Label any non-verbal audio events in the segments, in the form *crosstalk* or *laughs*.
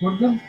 Burada.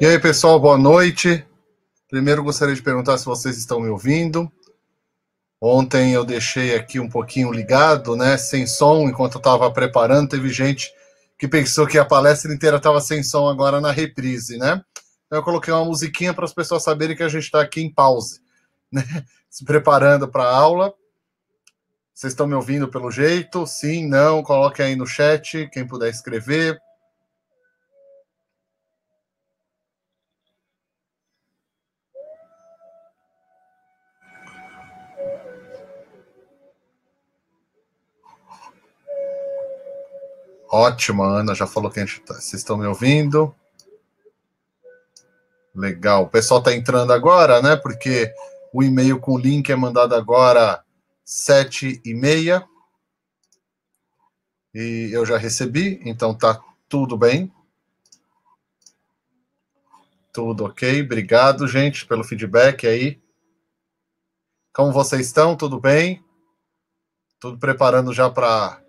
E aí, pessoal, boa noite. Primeiro gostaria de perguntar se vocês estão me ouvindo. Ontem eu deixei aqui um pouquinho ligado, né, sem som, enquanto eu estava preparando, teve gente que pensou que a palestra inteira estava sem som agora na reprise, né? Então, eu coloquei uma musiquinha para as pessoas saberem que a gente está aqui em pause, *laughs* né? Se preparando para a aula. Vocês estão me ouvindo pelo jeito? Sim, não? Coloquem aí no chat, quem puder escrever. Ótimo, a Ana já falou que a gente tá, vocês estão me ouvindo. Legal. O pessoal está entrando agora, né? Porque o e-mail com o link é mandado agora sete e meia. E eu já recebi, então tá tudo bem. Tudo ok. Obrigado, gente, pelo feedback aí. Como vocês estão? Tudo bem? Tudo preparando já para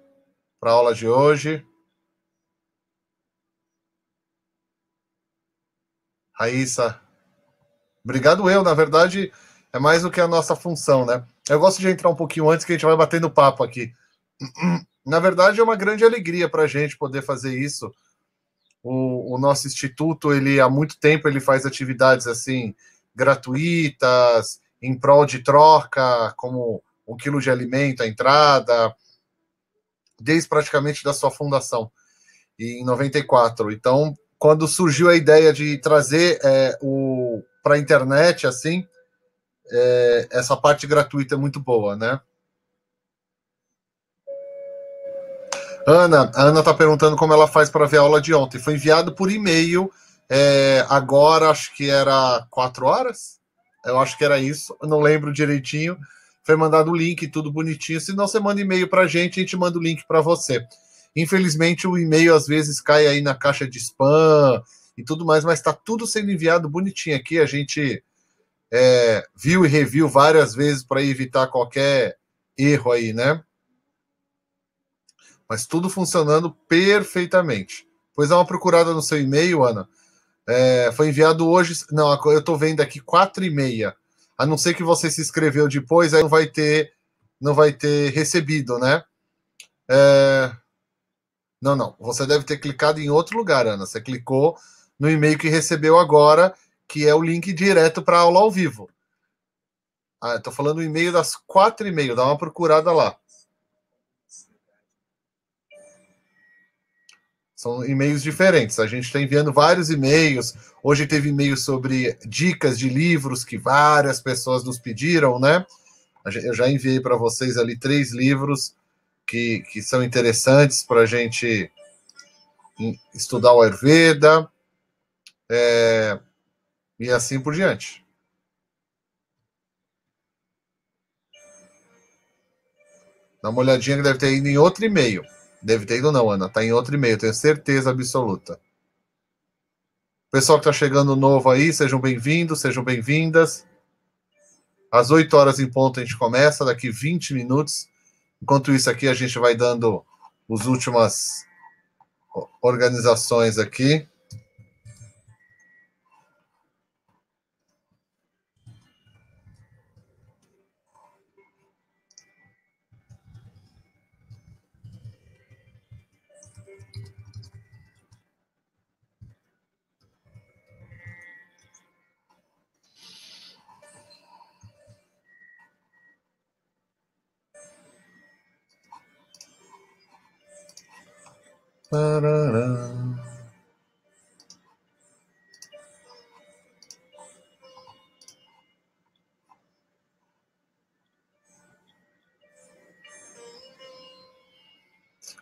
para a aula de hoje. Raíssa, obrigado eu. Na verdade, é mais do que a nossa função, né? Eu gosto de entrar um pouquinho antes que a gente vai batendo papo aqui. *clears throat* Na verdade, é uma grande alegria para a gente poder fazer isso. O, o, nosso instituto, ele há muito tempo ele faz atividades assim gratuitas, em prol de troca, como um quilo de alimento à entrada, desde praticamente da sua fundação, em 94. Então, quando surgiu a ideia de trazer é, o para a internet, assim, é, essa parte gratuita é muito boa, né? Ana, a Ana está perguntando como ela faz para ver a aula de ontem. Foi enviado por e-mail, é, agora acho que era quatro horas? Eu acho que era isso, não lembro direitinho foi mandado o link, tudo bonitinho. Se não, você manda e-mail para a gente, a gente manda o link para você. Infelizmente, o e-mail às vezes cai aí na caixa de spam e tudo mais, mas está tudo sendo enviado bonitinho aqui. A gente é, viu e reviu várias vezes para evitar qualquer erro aí, né? Mas tudo funcionando perfeitamente. Pois dá uma procurada no seu e-mail, Ana. É, foi enviado hoje. Não, eu estou vendo aqui quatro e meia a não ser que você se inscreveu depois, aí não vai ter, não vai ter recebido, né? É... Não, não. Você deve ter clicado em outro lugar, Ana. Você clicou no e-mail que recebeu agora, que é o link direto para aula ao vivo. Ah, eu tô falando o e-mail das quatro e meio. Dá uma procurada lá. São e-mails diferentes. A gente está enviando vários e-mails. Hoje teve e-mail sobre dicas de livros que várias pessoas nos pediram, né? Eu já enviei para vocês ali três livros que, que são interessantes para a gente estudar o Ayurveda é, e assim por diante. Dá uma olhadinha que deve ter ido em outro e-mail. Deve ter ido não, Ana. Tá em outro e-mail, tenho certeza absoluta. Pessoal que tá chegando novo aí, sejam bem-vindos, sejam bem-vindas. Às 8 horas em ponto a gente começa, daqui 20 minutos. Enquanto isso aqui a gente vai dando as últimas organizações aqui. Tarará.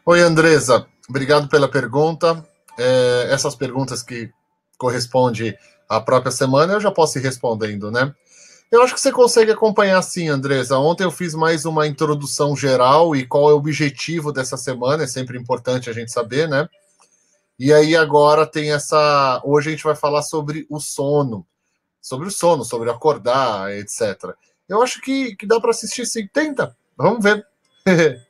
Oi, Andresa. Obrigado pela pergunta. É, essas perguntas que correspondem à própria semana, eu já posso ir respondendo, né? Eu acho que você consegue acompanhar sim, Andresa. Ontem eu fiz mais uma introdução geral e qual é o objetivo dessa semana, é sempre importante a gente saber, né? E aí agora tem essa. Hoje a gente vai falar sobre o sono, sobre o sono, sobre acordar, etc. Eu acho que, que dá para assistir sim. Tenta, vamos ver. *laughs*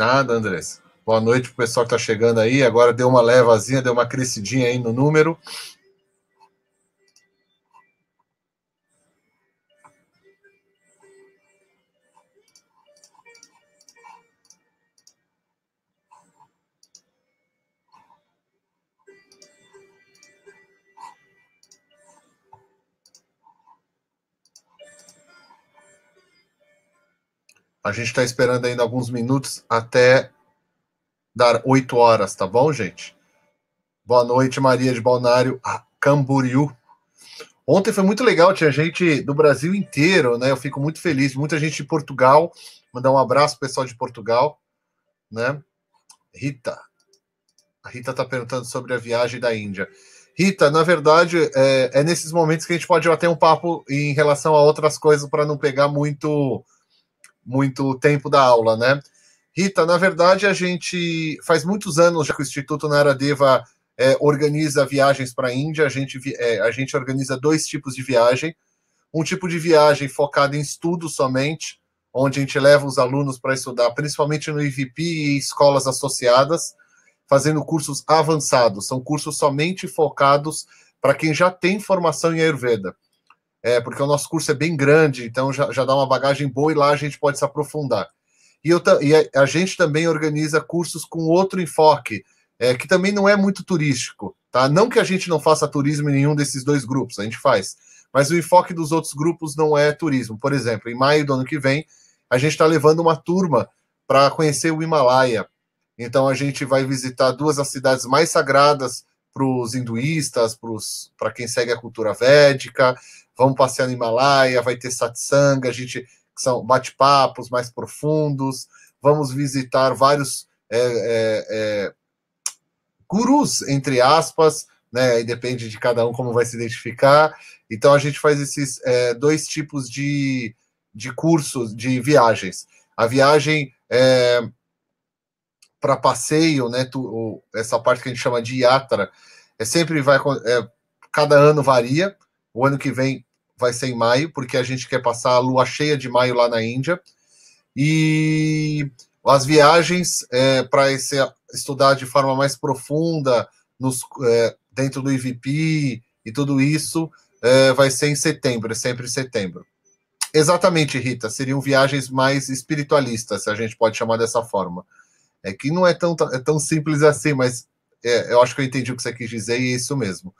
Nada, Andressa. Boa noite para o pessoal que está chegando aí. Agora deu uma levazinha, deu uma crescidinha aí no número, A gente está esperando ainda alguns minutos até dar 8 horas, tá bom, gente? Boa noite, Maria de Balnário, Camboriú. Ontem foi muito legal, tinha gente do Brasil inteiro, né? Eu fico muito feliz, muita gente de Portugal. Mandar um abraço pro pessoal de Portugal, né? Rita. A Rita está perguntando sobre a viagem da Índia. Rita, na verdade, é, é nesses momentos que a gente pode bater um papo em relação a outras coisas para não pegar muito muito tempo da aula, né? Rita, na verdade, a gente faz muitos anos já que o Instituto Naradeva é, organiza viagens para a Índia. A gente, é, a gente organiza dois tipos de viagem. Um tipo de viagem focada em estudo somente, onde a gente leva os alunos para estudar, principalmente no IVP e escolas associadas, fazendo cursos avançados. São cursos somente focados para quem já tem formação em Ayurveda é, porque o nosso curso é bem grande, então já, já dá uma bagagem boa e lá a gente pode se aprofundar. E, eu, e a, a, gente também organiza cursos com outro enfoque, é, que também não é muito turístico. Tá? Não que a gente não faça turismo em nenhum desses dois grupos, a gente faz. Mas o enfoque dos outros grupos não é turismo. Por exemplo, em maio do ano que vem, a gente está levando uma turma para conhecer o Himalaia. Então a gente vai visitar duas das cidades mais sagradas para os hinduístas, para quem segue a cultura védica vamos passear no Himalaia, vai ter satsanga, a gente são bate-papos mais profundos, vamos visitar vários é, é, é, gurus, entre aspas, né? E depende de cada um como vai se identificar. Então a gente faz esses é, dois tipos de, de cursos, de viagens. A viagem é para passeio, né? Tu, essa parte que a gente chama de yatra, é sempre vai. É, cada ano varia. O ano que vem vai ser em maio, porque a gente quer passar a lua cheia de maio lá na Índia. E as viagens é, para estudar de forma mais profunda nos, é, dentro do IVP e tudo isso é, vai ser em setembro, sempre em setembro. Exatamente, Rita, seriam viagens mais espiritualistas, se a gente pode chamar dessa forma. É que não é tão, é tão simples assim, mas é, eu acho que eu entendi o que você quis dizer e é isso mesmo.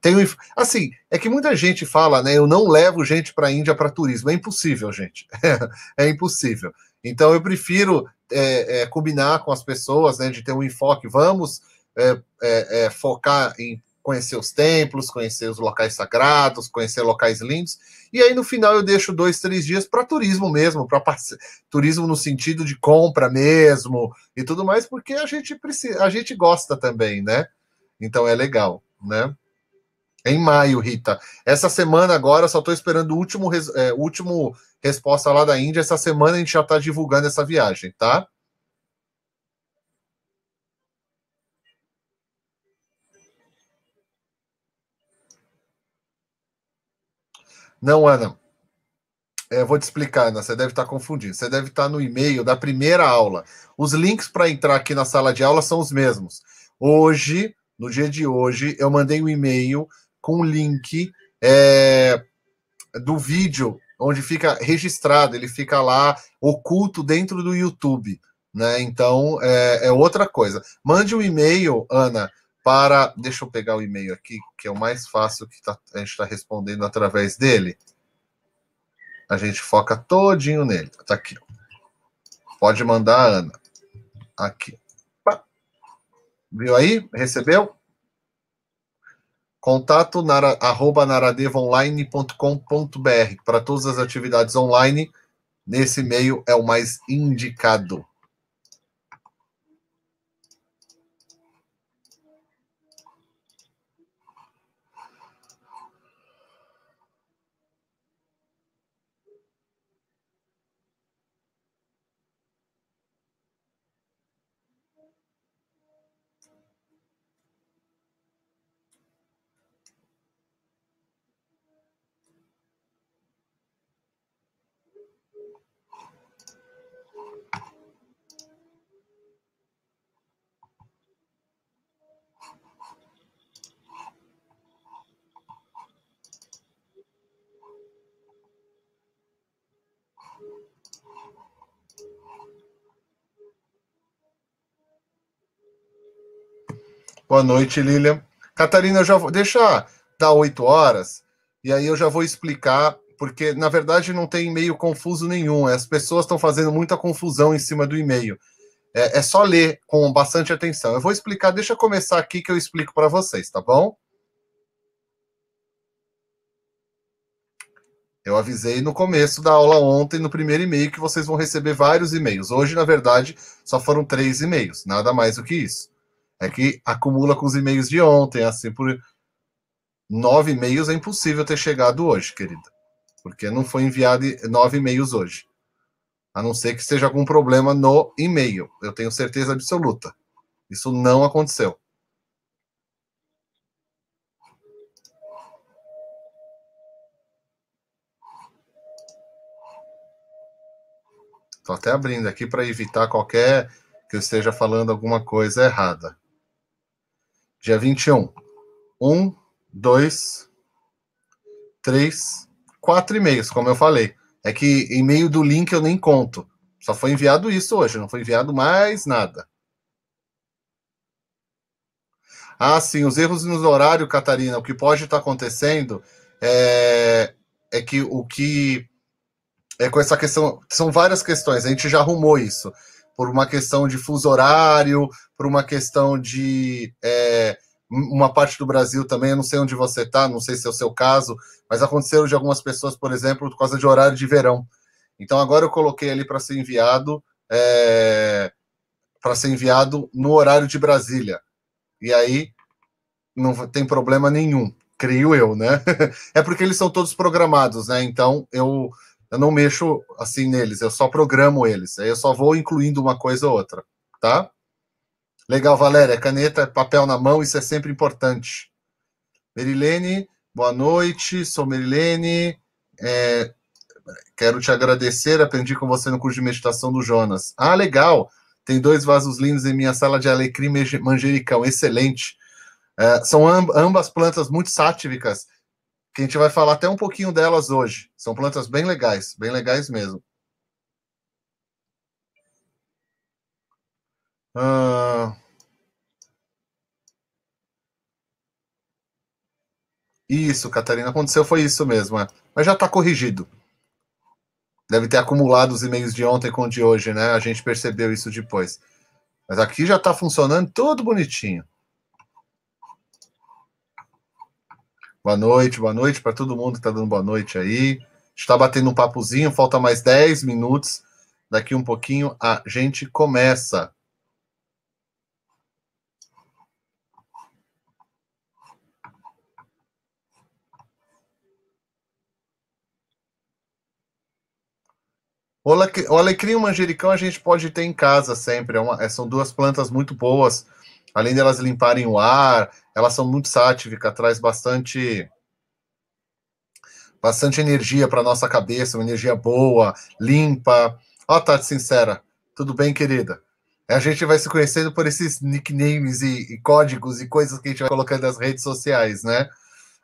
Tenho, assim, é que muita gente fala, né? Eu não levo gente para a Índia para turismo. É impossível, gente. É, *laughs* é impossível. Então eu prefiro é, é, combinar com as pessoas, né? De ter um enfoque. Vamos é, é, é, focar em conhecer os templos, conhecer os locais sagrados, conhecer locais lindos. E aí no final eu deixo dois, três dias para turismo mesmo, para turismo no sentido de compra mesmo e tudo mais, porque a gente precisa, a gente gosta também, né? Então é legal, né? Em maio, Rita. Essa semana agora, só estou esperando o último, res, é, último resposta lá da Índia. Essa semana a gente já está divulgando essa viagem, tá? Não, Ana. É, vou te explicar, Ana. Você deve estar tá confundindo. Você deve estar tá no e-mail da primeira aula. Os links para entrar aqui na sala de aula são os mesmos. Hoje, no dia de hoje, eu mandei um e-mail com o link é, do vídeo onde fica registrado, ele fica lá oculto dentro do YouTube. Né? Então é, é outra coisa. Mande um e-mail, Ana, para. Deixa eu pegar o e-mail aqui, que é o mais fácil que tá, a gente está respondendo através dele. A gente foca todinho nele. Tá aqui. Pode mandar, Ana. Aqui. Viu aí? Recebeu? contato nara, arroba naradevaonline.com.br. Para todas as atividades online, nesse e-mail é o mais indicado. Boa noite, Lilian. Catarina, eu já vou. Deixa dar oito horas, e aí eu já vou explicar, porque na verdade não tem e-mail confuso nenhum. As pessoas estão fazendo muita confusão em cima do e-mail. É, é, só ler com bastante atenção. Eu vou explicar, deixa eu começar aqui que eu explico para vocês, tá bom? Eu avisei no começo da aula ontem, no primeiro e-mail, que vocês vão receber vários e-mails. Hoje, na verdade, só foram três e-mails, nada mais do que isso. É que acumula com os e-mails de ontem, assim, por nove e-mails é impossível ter chegado hoje, querida. Porque não foi enviado nove e-mails hoje. A não ser que esteja algum problema no e-mail. Eu tenho certeza absoluta. Isso não aconteceu. Estou até abrindo aqui para evitar qualquer que eu esteja falando alguma coisa errada. Dia 21. 1, 2, 3, 4 e-mails, como eu falei. É que e-mail do link eu nem conto. Só foi enviado isso hoje, não foi enviado mais nada. Ah, sim, os erros nos horários, Catarina. O que pode estar tá acontecendo é, é que o que. É com essa questão. São várias questões, a gente já arrumou isso por uma questão de fuso horário, por uma questão de é, uma parte do Brasil também, eu não sei onde você está, não sei se é o seu caso, mas aconteceu de algumas pessoas, por exemplo, por causa de horário de verão. Então agora eu coloquei ali para ser enviado é, para ser enviado no horário de Brasília. E aí não tem problema nenhum, creio eu, né? *laughs* é porque eles são todos programados, né? Então eu eu não mexo assim neles, eu só programo eles. Aí eu só vou incluindo uma coisa ou outra, tá? Legal, Valéria. Caneta, papel na mão, isso é sempre importante. Merilene, boa noite. Sou Merilene. É, quero te agradecer. Aprendi com você no curso de meditação do Jonas. Ah, legal. Tem dois vasos lindos em minha sala de alecrim manjericão. Excelente. É, são ambas plantas muito sátíricas que a gente vai falar até um pouquinho delas hoje. São plantas bem legais, bem legais mesmo. Ah, isso, Catarina, aconteceu foi isso mesmo, é. mas já está corrigido. Deve ter acumulado os e-mails de ontem com de hoje, né? A gente percebeu isso depois. Mas aqui já está funcionando tudo bonitinho. Boa noite, boa noite para todo mundo que está dando boa noite aí. Está batendo um papozinho, falta mais 10 minutos. Daqui um pouquinho a gente começa. O alecrim e o manjericão a gente pode ter em casa sempre. É uma, é, são duas plantas muito boas além delas limparem o ar, elas são muito sátíricas, traz bastante bastante energia para nossa cabeça, uma energia boa, limpa. Ó, oh, Tati Sincera, tudo bem, querida? É, a gente vai se conhecendo por esses nicknames e, e códigos e coisas que a gente vai colocando nas redes sociais, né?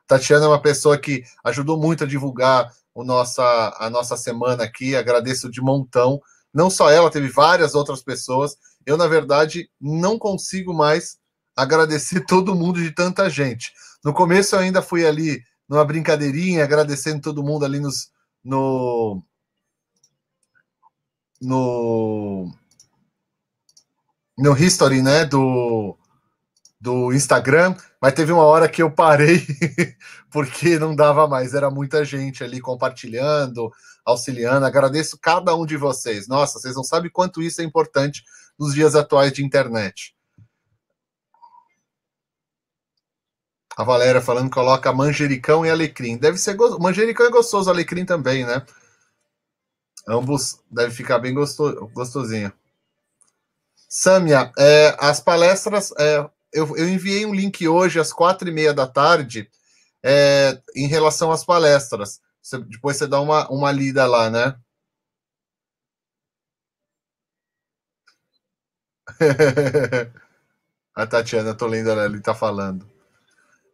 Tatiana é uma pessoa que ajudou muito a divulgar o nossa, a nossa semana aqui, agradeço de montão. Não só ela, teve várias outras pessoas eu, na verdade, não consigo mais agradecer *laughs* todo mundo de tanta gente. No começo eu ainda fui ali numa brincadeirinha, agradecendo todo mundo ali nos, no, no no history, né, do do Instagram, mas teve uma hora que eu parei *laughs* porque não dava mais, era muita gente ali compartilhando, auxiliando. Agradeço cada um de vocês. Nossa, vocês não sabem quanto isso é importante nos dias atuais de internet. A Valéria falando que coloca manjericão e alecrim. Deve ser gostoso. Manjericão é gostoso, alecrim também, né? Ambos devem ficar bem gostoso, gostosinho. Samia, é, as palestras. É, eu, eu, enviei um link hoje às quatro e meia da tarde é, em relação às palestras. Você, depois você dá uma, uma lida lá, né? a *laughs* ah, Tatiana, tô lendo ela, ele tá falando.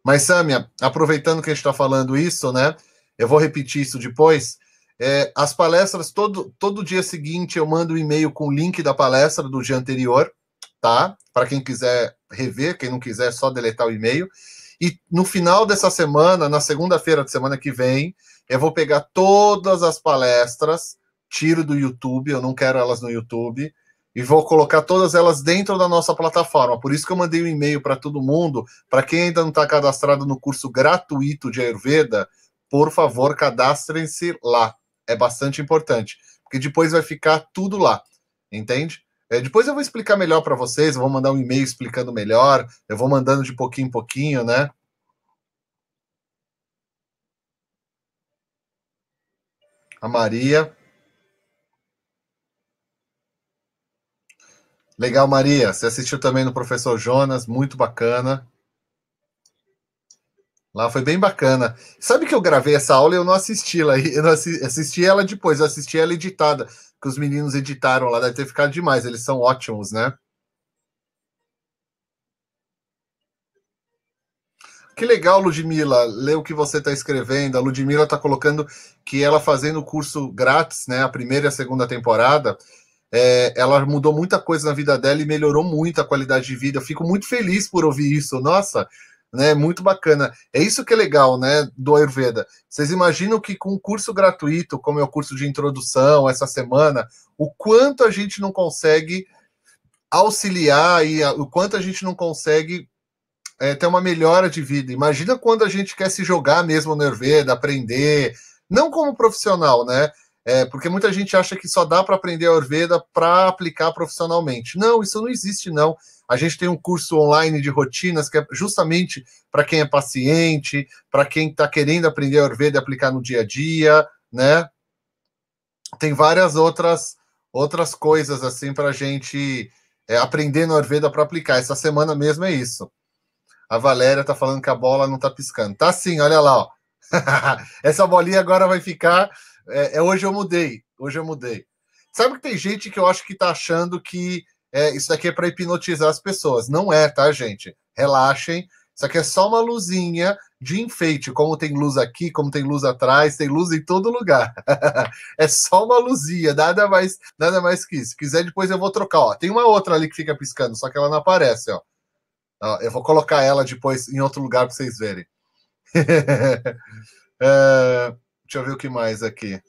Mas, Sâmia, aproveitando que a gente está falando isso, né? Eu vou repetir isso depois. É, as palestras, todo, todo dia seguinte, eu mando um e-mail com o link da palestra do dia anterior, tá? Para quem quiser rever, quem não quiser, é só deletar o e-mail. E no final dessa semana, na segunda-feira de semana que vem, eu vou pegar todas as palestras, tiro do YouTube, eu não quero elas no YouTube, e vou colocar todas elas dentro da nossa plataforma. Por isso que eu mandei um e-mail para todo mundo. Para quem ainda não está cadastrado no curso gratuito de Ayurveda, por favor, cadastrem-se lá. É bastante importante, porque depois vai ficar tudo lá, entende? É, depois eu vou explicar melhor para vocês, eu vou mandar um e-mail explicando melhor, eu vou mandando de pouquinho em pouquinho, né? A Maria, Legal, Maria. Você assistiu também no Professor Jonas, muito bacana. Lá foi bem bacana. Sabe que eu gravei essa aula e eu não assisti lá. Eu não assisti, assisti ela depois, eu assisti ela editada, que os meninos editaram lá, deve ter ficado demais. Eles são ótimos, né? Que legal, Ludmila, ler o que você está escrevendo. A Ludmila está colocando que ela fazendo o curso grátis, né, a primeira e a segunda temporada, é, ela mudou muita coisa na vida dela e melhorou muito a qualidade de vida. Eu fico muito feliz por ouvir isso. Nossa, né? Muito bacana. É isso que é legal, né? Do Ayurveda. Vocês imaginam que com um curso gratuito, como é o curso de introdução essa semana, o quanto a gente não consegue auxiliar e o quanto a gente não consegue é, ter uma melhora de vida. Imagina quando a gente quer se jogar mesmo no Ayurveda, aprender, não como profissional, né? É, porque muita gente acha que só dá para aprender a Orveda para aplicar profissionalmente. Não, isso não existe, não. A gente tem um curso online de rotinas que é justamente para quem é paciente, para quem está querendo aprender Orveda e aplicar no dia a dia, né? Tem várias outras outras coisas assim para a gente é, aprender na Orveda para aplicar. Essa semana mesmo é isso. A Valéria tá falando que a bola não tá piscando. Tá sim, olha lá, ó. *laughs* Essa bolinha agora vai ficar é, é, hoje eu mudei. Hoje eu mudei. Sabe que tem gente que eu acho que tá achando que é, isso daqui é para hipnotizar as pessoas. Não é, tá, gente? Relaxem. Isso aqui é só uma luzinha de enfeite, como tem luz aqui, como tem luz atrás, tem luz em todo lugar. *laughs* é só uma luzinha, nada mais, nada mais que isso. Se quiser depois eu vou trocar, ó. Tem uma outra ali que fica piscando, só que ela não aparece, ó. ó eu vou colocar ela depois em outro lugar para vocês verem. *laughs* é... Deixa eu ver o que mais aqui.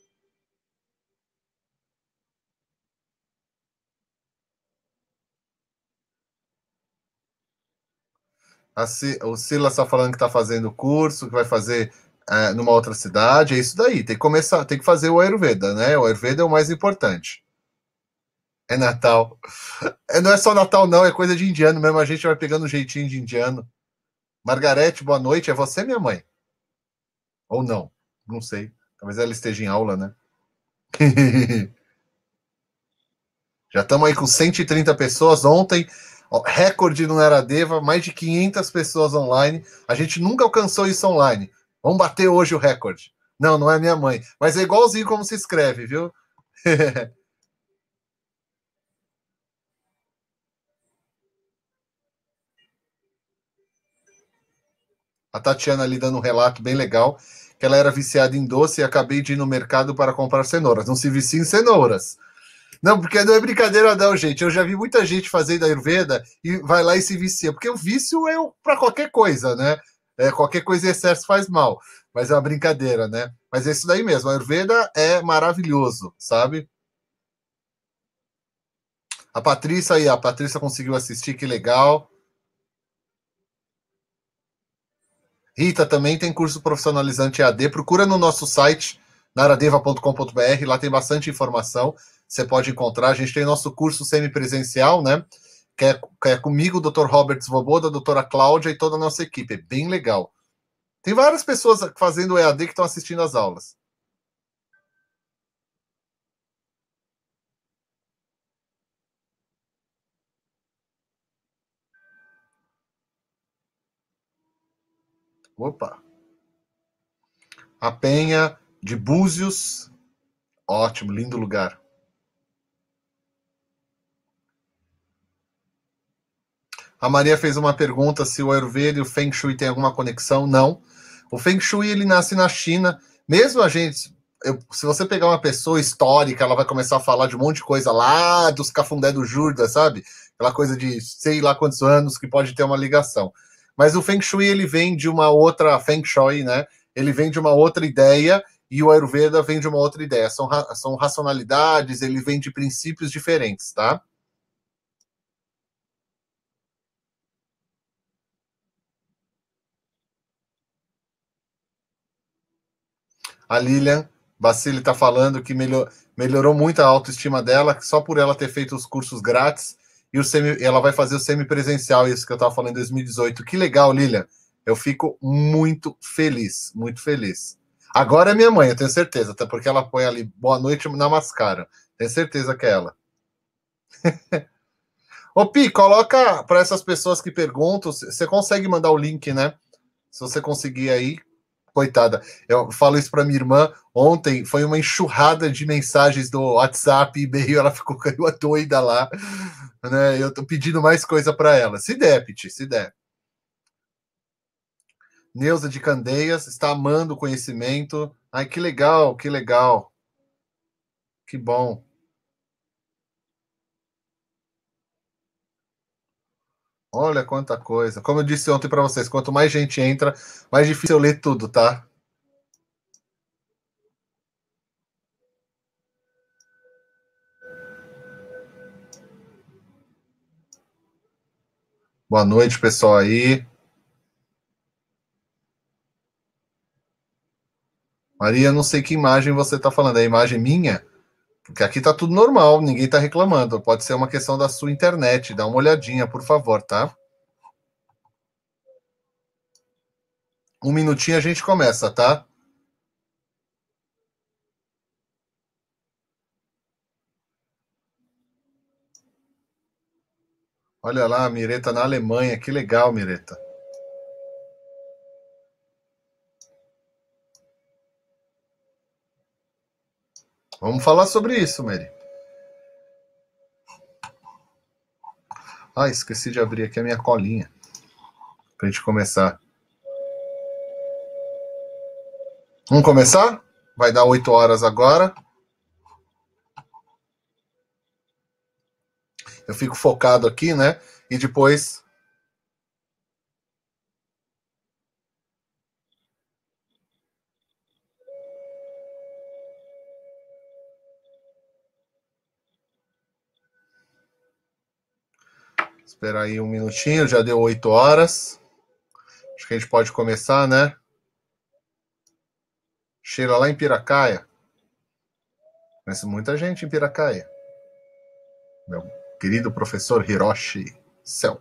C... o Sila está falando que está fazendo curso, que vai fazer é, numa outra cidade, é isso daí. Tem que começar, tem que fazer o Ayurveda, né? O Ayurveda é o mais importante. É Natal. *laughs* É, não é só Natal, não, é coisa de indiano mesmo. A gente vai pegando um jeitinho de indiano. Margarete, boa noite. É você, minha mãe? Ou não? Não sei. Talvez ela esteja em aula, né? *laughs* Já estamos aí com 130 pessoas. Ontem, recorde no Era Deva, mais de 500 pessoas online. A gente nunca alcançou isso online. Vamos bater hoje o recorde. Não, não é minha mãe. Mas é igualzinho como se escreve, viu? *laughs* A Tatiana ali dando um relato bem legal que ela era viciada em doce e acabei de ir no mercado para comprar cenouras. Não se vicia em cenouras. Não, porque não é brincadeira, não, gente. Eu já vi muita gente fazendo Ayurveda e vai lá e se vicia. Porque o vício é para qualquer coisa, né? É, qualquer coisa em excesso faz mal. Mas é uma brincadeira, né? Mas é isso daí mesmo. A Ayurveda é maravilhoso, sabe? A Patrícia aí, a Patrícia conseguiu assistir, que legal. Rita também tem curso profissionalizante EAD. Procura no nosso site, naradeva.com.br, lá tem bastante informação. Você pode encontrar. A gente tem nosso curso semipresencial, né? Que é, que é comigo, o Dr. Robert Svoboda, a doutora Cláudia e toda a nossa equipe. É bem legal. Tem várias pessoas fazendo EAD que estão assistindo às aulas. Opa! A Penha de Búzios. Ótimo, lindo lugar. A Maria fez uma pergunta se o Ayurveda e o Feng Shui têm alguma conexão. Não. O Feng Shui, ele nasce na China. Mesmo a gente... Eu, se você pegar uma pessoa histórica, ela vai começar a falar de um monte de coisa lá dos cafundé do Jurda, sabe? Aquela coisa de sei lá quantos anos que pode ter uma ligação. Mas o Feng Shui ele vem de uma outra Feng Shui, né? Ele vem de uma outra ideia e o Ayurveda vem de uma outra ideia. São, ra são racionalidades, ele vem de princípios diferentes, tá? A Lilian Basile está falando que melhor, melhorou muito a autoestima dela, só por ela ter feito os cursos grátis e o semi, ela vai fazer o semipresencial, isso que eu estava falando em 2018. Que legal, Lilian. Eu fico muito feliz, muito feliz. Agora é minha mãe, eu tenho certeza, até porque ela põe ali boa noite na mascara. Tenho certeza que é ela. *laughs* Ô Pi, coloca para essas pessoas que perguntam, você consegue mandar o link, né? Se você conseguir aí, coitada. Eu falo isso para minha irmã. Ontem foi uma enxurrada de mensagens do WhatsApp, e-mail, ela ficou caiu doida lá. Né? Eu tô pedindo mais coisa para ela. Se der, Piti, se der. Neuza de Candeias está amando o conhecimento. Ai, que legal, que legal. Que bom. Olha quanta coisa. Como eu disse ontem para vocês, quanto mais gente entra, mais difícil eu ler tudo, tá? Boa noite, pessoal aí. Maria, não sei que imagem você está falando. É a imagem minha? Porque aqui tá tudo normal, ninguém tá reclamando. Pode ser uma questão da sua internet. Dá uma olhadinha, por favor, tá? Um minutinho a gente começa, tá? Olha lá, Mireta na Alemanha. Que legal, Mireta. Vamos falar sobre isso, Mary. Ah, esqueci de abrir aqui a minha colinha para a gente começar. Vamos começar? Vai dar 8 horas agora. Eu fico focado aqui, né? E depois Esperar aí um minutinho, já deu 8 horas. Acho que a gente pode começar, né? Sheila lá em Piracaia. Conheço muita gente em Piracaia. Meu querido professor Hiroshi Cell.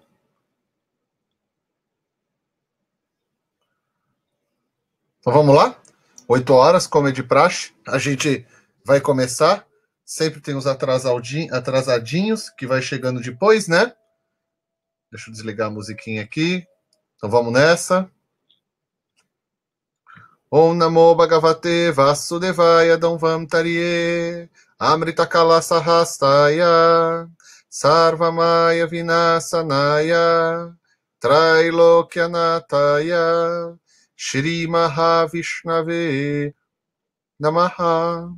Então vamos lá? 8 horas, como é de praxe. A gente vai começar. Sempre tem os atrasadinhos que vai chegando depois, né? Deixa eu desligar a musiquinha aqui. Então vamos nessa. Om Namo Bhagavate Vasudevaya Donvam Tarie Amrita Kala Sahastaya Sarvamaya Vinasanaya Trailokyanataya Shri Mahavishnave Namaha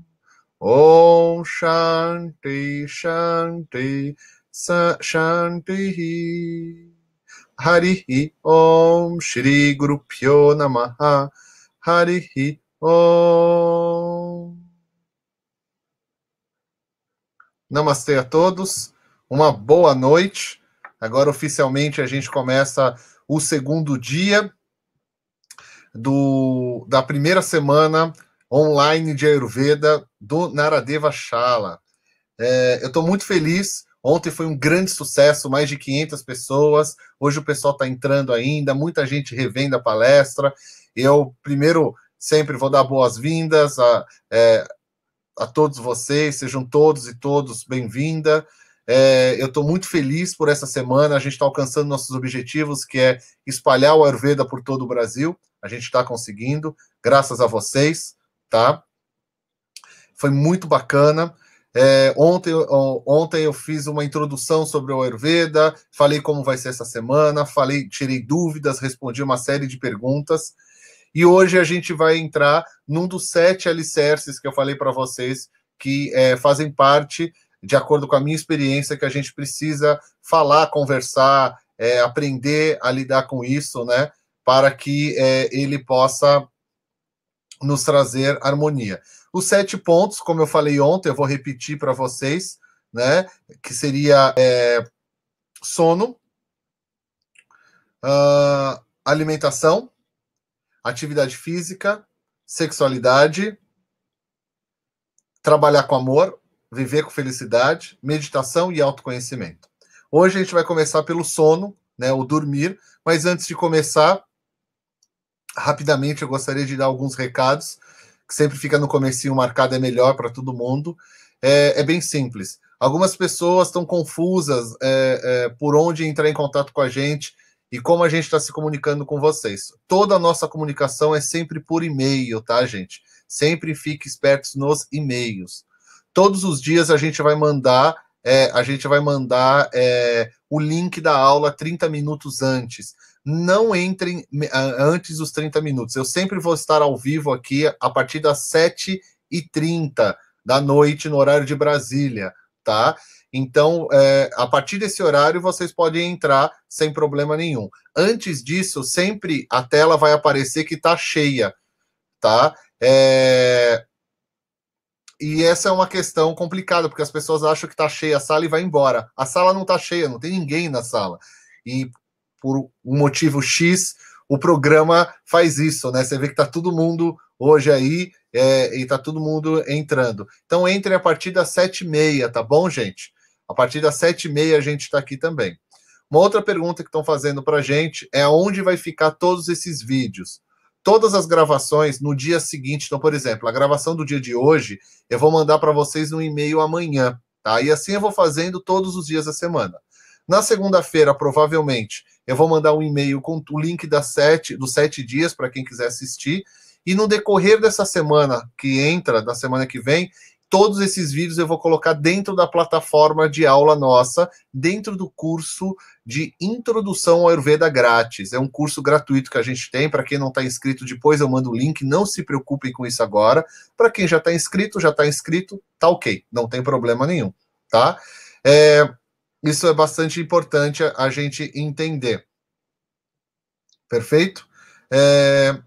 Om Shanti Shanti Shantihi. Harihi Om Shri Guru Pyo Namaha. Harihi Om. Namastê a todos. Uma boa noite. Agora oficialmente a gente começa o segundo dia do, da primeira semana online de Ayurveda do Naradeva Shala. É, eu estou muito feliz Ontem foi um grande sucesso, mais de 500 pessoas. Hoje o pessoal está entrando ainda, muita gente revendo a palestra. Eu, primeiro, sempre vou dar boas-vindas a, é, a todos vocês, sejam todos e todos bem-vinda. É, eu estou muito feliz por essa semana, a gente está alcançando nossos objetivos, que é espalhar o Ayurveda por todo o Brasil. A gente está conseguindo, graças a vocês, tá? Foi muito bacana. É, ontem, ontem eu fiz uma introdução sobre o Ayurveda, falei como vai ser essa semana, falei, tirei dúvidas, respondi uma série de perguntas. E hoje a gente vai entrar num dos sete alicerces que eu falei para vocês que é, fazem parte, de acordo com a minha experiência, que a gente precisa falar, conversar, é, aprender a lidar com isso, né? Para que é, ele possa nos trazer harmonia. Os sete pontos, como eu falei ontem, eu vou repetir para vocês, né? Que seria é, sono, uh, alimentação, atividade física, sexualidade, trabalhar com amor, viver com felicidade, meditação e autoconhecimento. Hoje a gente vai começar pelo sono, né, o dormir, mas antes de começar, rapidamente eu gostaria de dar alguns recados que sempre fica no comecinho marcado é melhor para todo mundo, é, é, bem simples. Algumas pessoas estão confusas é, é, por onde entrar em contato com a gente e como a gente está se comunicando com vocês. Toda a nossa comunicação é sempre por e-mail, tá, gente? Sempre fique espertos nos e-mails. Todos os dias a gente vai mandar, é, a gente vai mandar é, o link da aula 30 minutos antes não entrem antes dos 30 minutos. Eu sempre vou estar ao vivo aqui a partir das 7h30 da noite, no horário de Brasília, tá? Então, é, a partir desse horário, vocês podem entrar sem problema nenhum. Antes disso, sempre a tela vai aparecer que está cheia, tá? É... E essa é uma questão complicada, porque as pessoas acham que está cheia a sala e vai embora. A sala não está cheia, não tem ninguém na sala. E por um motivo X, o programa faz isso, né? Você vê que tá todo mundo hoje aí é, e tá todo mundo entrando. Então entrem a partir das sete e meia, tá bom, gente? A partir das sete e meia a gente está aqui também. Uma outra pergunta que estão fazendo para gente é onde vai ficar todos esses vídeos? Todas as gravações no dia seguinte. Então, por exemplo, a gravação do dia de hoje eu vou mandar para vocês no e-mail amanhã, tá? E assim eu vou fazendo todos os dias da semana. Na segunda-feira, provavelmente, eu vou mandar um e-mail com o link das sete, dos sete dias para quem quiser assistir. E no decorrer dessa semana que entra, da semana que vem, todos esses vídeos eu vou colocar dentro da plataforma de aula nossa, dentro do curso de Introdução ao Ayurveda Grátis. É um curso gratuito que a gente tem. Para quem não está inscrito, depois eu mando o link. Não se preocupem com isso agora. Para quem já está inscrito, já está inscrito, tá ok. Não tem problema nenhum, tá? É, isso é bastante importante a gente entender. Perfeito? É,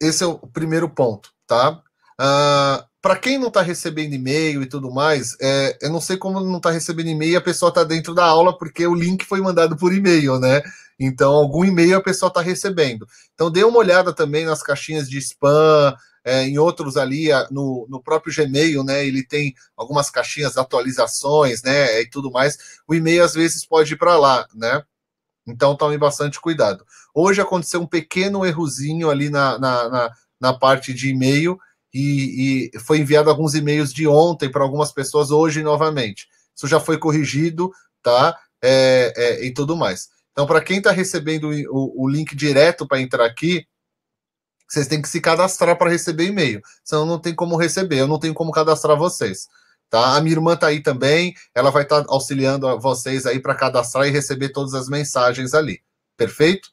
esse é o primeiro ponto, tá? Ah, para quem não está recebendo e-mail e tudo mais, é, eu não sei como não está recebendo e-mail e a pessoa está dentro da aula porque o link foi mandado por e-mail, né? Então, algum e-mail a pessoa está recebendo. Então, dê uma olhada também nas caixinhas de spam, é, em outros ali no, no próprio Gmail, né? Ele tem algumas caixinhas de atualizações, né? E tudo mais. O e-mail às vezes pode ir para lá, né? Então tome bastante cuidado. Hoje aconteceu um pequeno errozinho ali na, na, na, na parte de e-mail e, e, foi enviado alguns e-mails de ontem para algumas pessoas hoje novamente. Isso já foi corrigido, tá? É, é, e tudo mais. Então, para quem está recebendo o, o link direto para entrar aqui, vocês têm que se cadastrar para receber e-mail. Senão não tem como receber, eu não tenho como cadastrar vocês. Tá? A minha irmã tá aí também, ela vai estar tá auxiliando vocês aí para cadastrar e receber todas as mensagens ali. Perfeito?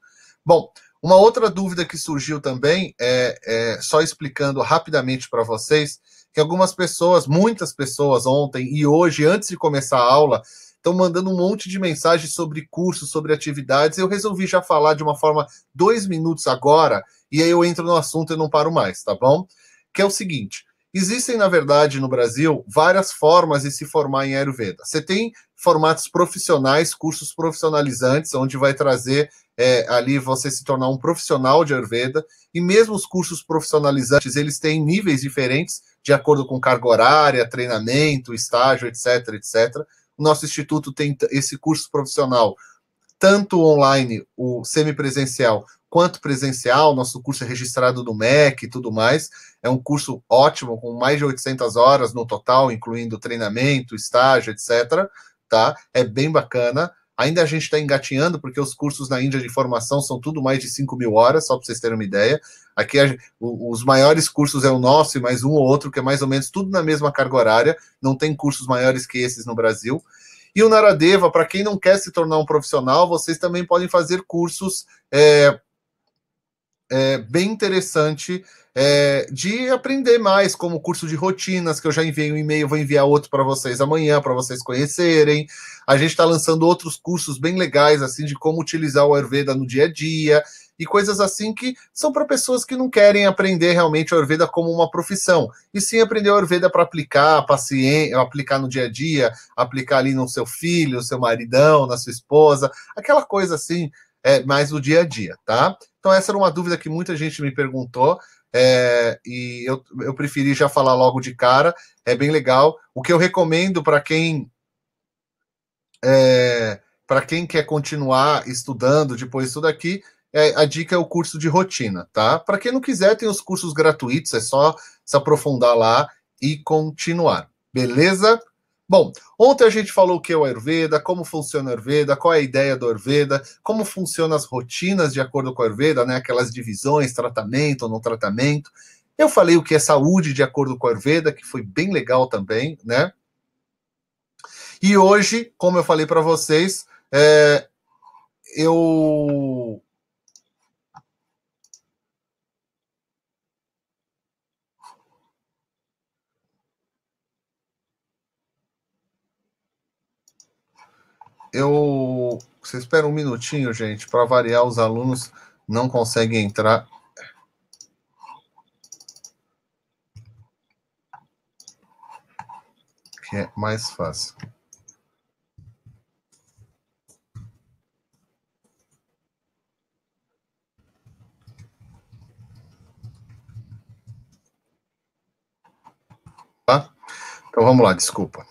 Bom, uma outra dúvida que surgiu também é, é só explicando rapidamente para vocês que algumas pessoas, muitas pessoas ontem e hoje, antes de começar a aula, estão mandando um monte de mensagens sobre cursos, sobre atividades. Eu resolvi já falar de uma forma dois minutos agora, e aí eu entro no assunto e não paro mais, tá bom? Que é o seguinte: existem, na verdade, no Brasil, várias formas de se formar em Ayurveda. Você tem formatos profissionais, cursos profissionalizantes, onde vai trazer é, ali você se tornar um profissional de Ayurveda, e mesmo os cursos profissionalizantes, eles têm níveis diferentes, de acordo com carga horária, treinamento, estágio, etc, etc. O nosso instituto tem esse curso profissional, tanto online, o semipresencial, quanto presencial. Nosso curso é registrado no MEC e tudo mais. É um curso ótimo, com mais de 800 horas no total, incluindo treinamento, estágio, etc. Tá? É bem bacana. Ainda a gente está engatinhando, porque os cursos na Índia de formação são tudo mais de 5 mil horas, só para vocês terem uma ideia. Aqui a, o, os maiores cursos é o nosso e mais um ou outro, que é mais ou menos tudo na mesma carga horária, não tem cursos maiores que esses no Brasil. E o Naradeva, para quem não quer se tornar um profissional, vocês também podem fazer cursos é, é, bem interessante é, de aprender mais, como curso de rotinas, que eu já enviei um e-mail, vou enviar outro para vocês amanhã, para vocês conhecerem. A gente está lançando outros cursos bem legais, assim, de como utilizar o Ayurveda no dia a dia e coisas assim que são para pessoas que não querem aprender realmente o Ayurveda como uma profissão, e sim aprender o Ayurveda para aplicar, paciente, aplicar no dia a dia, aplicar ali no seu filho, seu maridão, na sua esposa, aquela coisa assim, é, mais no dia a dia, tá? Então essa era uma dúvida que muita gente me perguntou. É, e eu, eu preferi já falar logo de cara, é bem legal. O que eu recomendo para quem é, para quem quer continuar estudando depois disso daqui, é, a dica é o curso de rotina, tá? Para quem não quiser, tem os cursos gratuitos, é só se aprofundar lá e continuar. Beleza? Bom, ontem a gente falou o que é o Ayurveda, como funciona o Ayurveda, qual é a ideia do Ayurveda, como funcionam as rotinas de acordo com o Ayurveda, né? aquelas divisões, tratamento ou não tratamento. Eu falei o que é saúde de acordo com o Ayurveda, que foi bem legal também, né? E hoje, como eu falei para vocês, é, eu eu. Você espera um minutinho, gente, para variar, os alunos não conseguem entrar. Que é mais fácil. Tá? Então vamos lá, desculpa.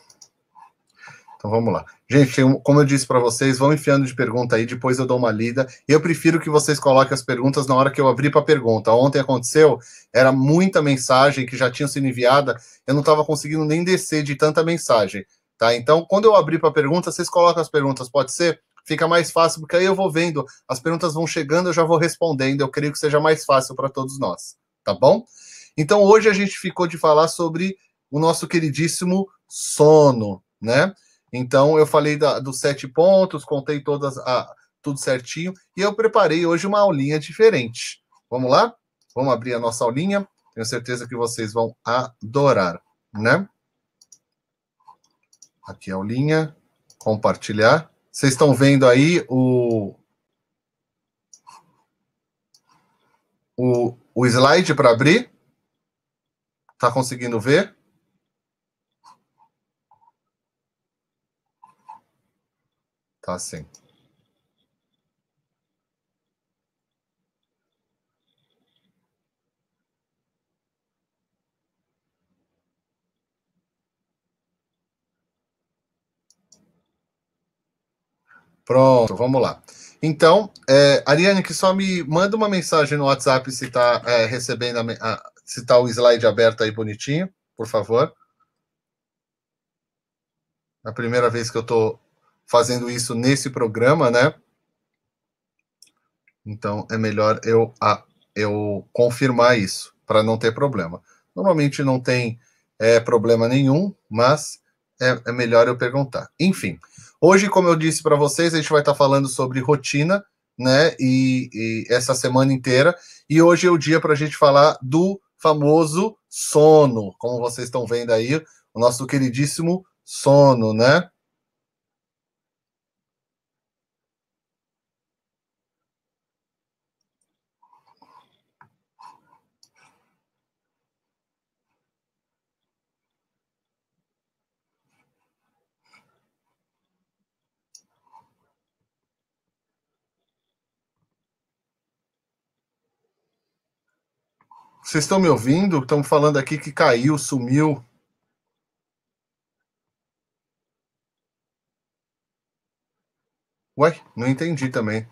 Então vamos lá. Gente, como eu disse para vocês, vão enfiando de pergunta aí, depois eu dou uma lida. Eu prefiro que vocês coloquem as perguntas na hora que eu abrir para pergunta. Ontem aconteceu, era muita mensagem que já tinha sido enviada, eu não estava conseguindo nem descer de tanta mensagem, tá? Então, quando eu abrir para pergunta, vocês colocam as perguntas, pode ser? Fica mais fácil, porque aí eu vou vendo, as perguntas vão chegando, eu já vou respondendo, eu creio que seja mais fácil para todos nós, tá bom? Então, hoje a gente ficou de falar sobre o nosso queridíssimo sono, né? Então, eu falei da, dos sete pontos, contei todas a, tudo certinho, e eu preparei hoje uma aulinha diferente. Vamos lá? Vamos abrir a nossa aulinha. Tenho certeza que vocês vão adorar, né? Aqui a aulinha, compartilhar. Vocês estão vendo aí o, o, o slide para abrir? Tá conseguindo ver? Tá sim. Pronto, vamos lá. Então, é, Ariane, que só me manda uma mensagem no WhatsApp se está é, recebendo, a, a, se está o slide aberto aí bonitinho, por favor. É a primeira vez que eu estou fazendo isso nesse programa, né? Então é melhor eu, eu confirmar isso para não ter problema. Normalmente não tem é, problema nenhum, mas é, é, melhor eu perguntar. Enfim, hoje, como eu disse para vocês, a gente vai estar tá falando sobre rotina, né? E, e essa semana inteira. E hoje é o dia para a gente falar do famoso sono, como vocês estão vendo aí, o nosso queridíssimo sono, né? Vocês estão me ouvindo? Estão falando aqui que caiu, sumiu. Ué, não entendi também.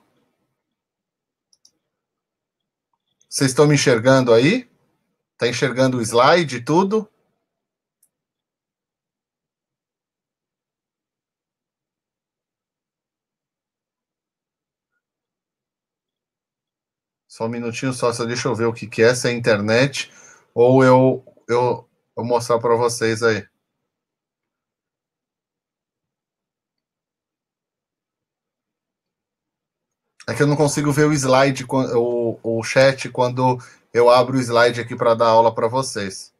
Vocês estão me enxergando aí? Tá enxergando o slide e tudo? Só um minutinho só, só deixa eu ver o que, que é, se é internet ou eu, eu, eu mostrar para vocês aí. É que eu não consigo ver o slide, o, o chat, quando eu abro o slide aqui para dar aula para vocês.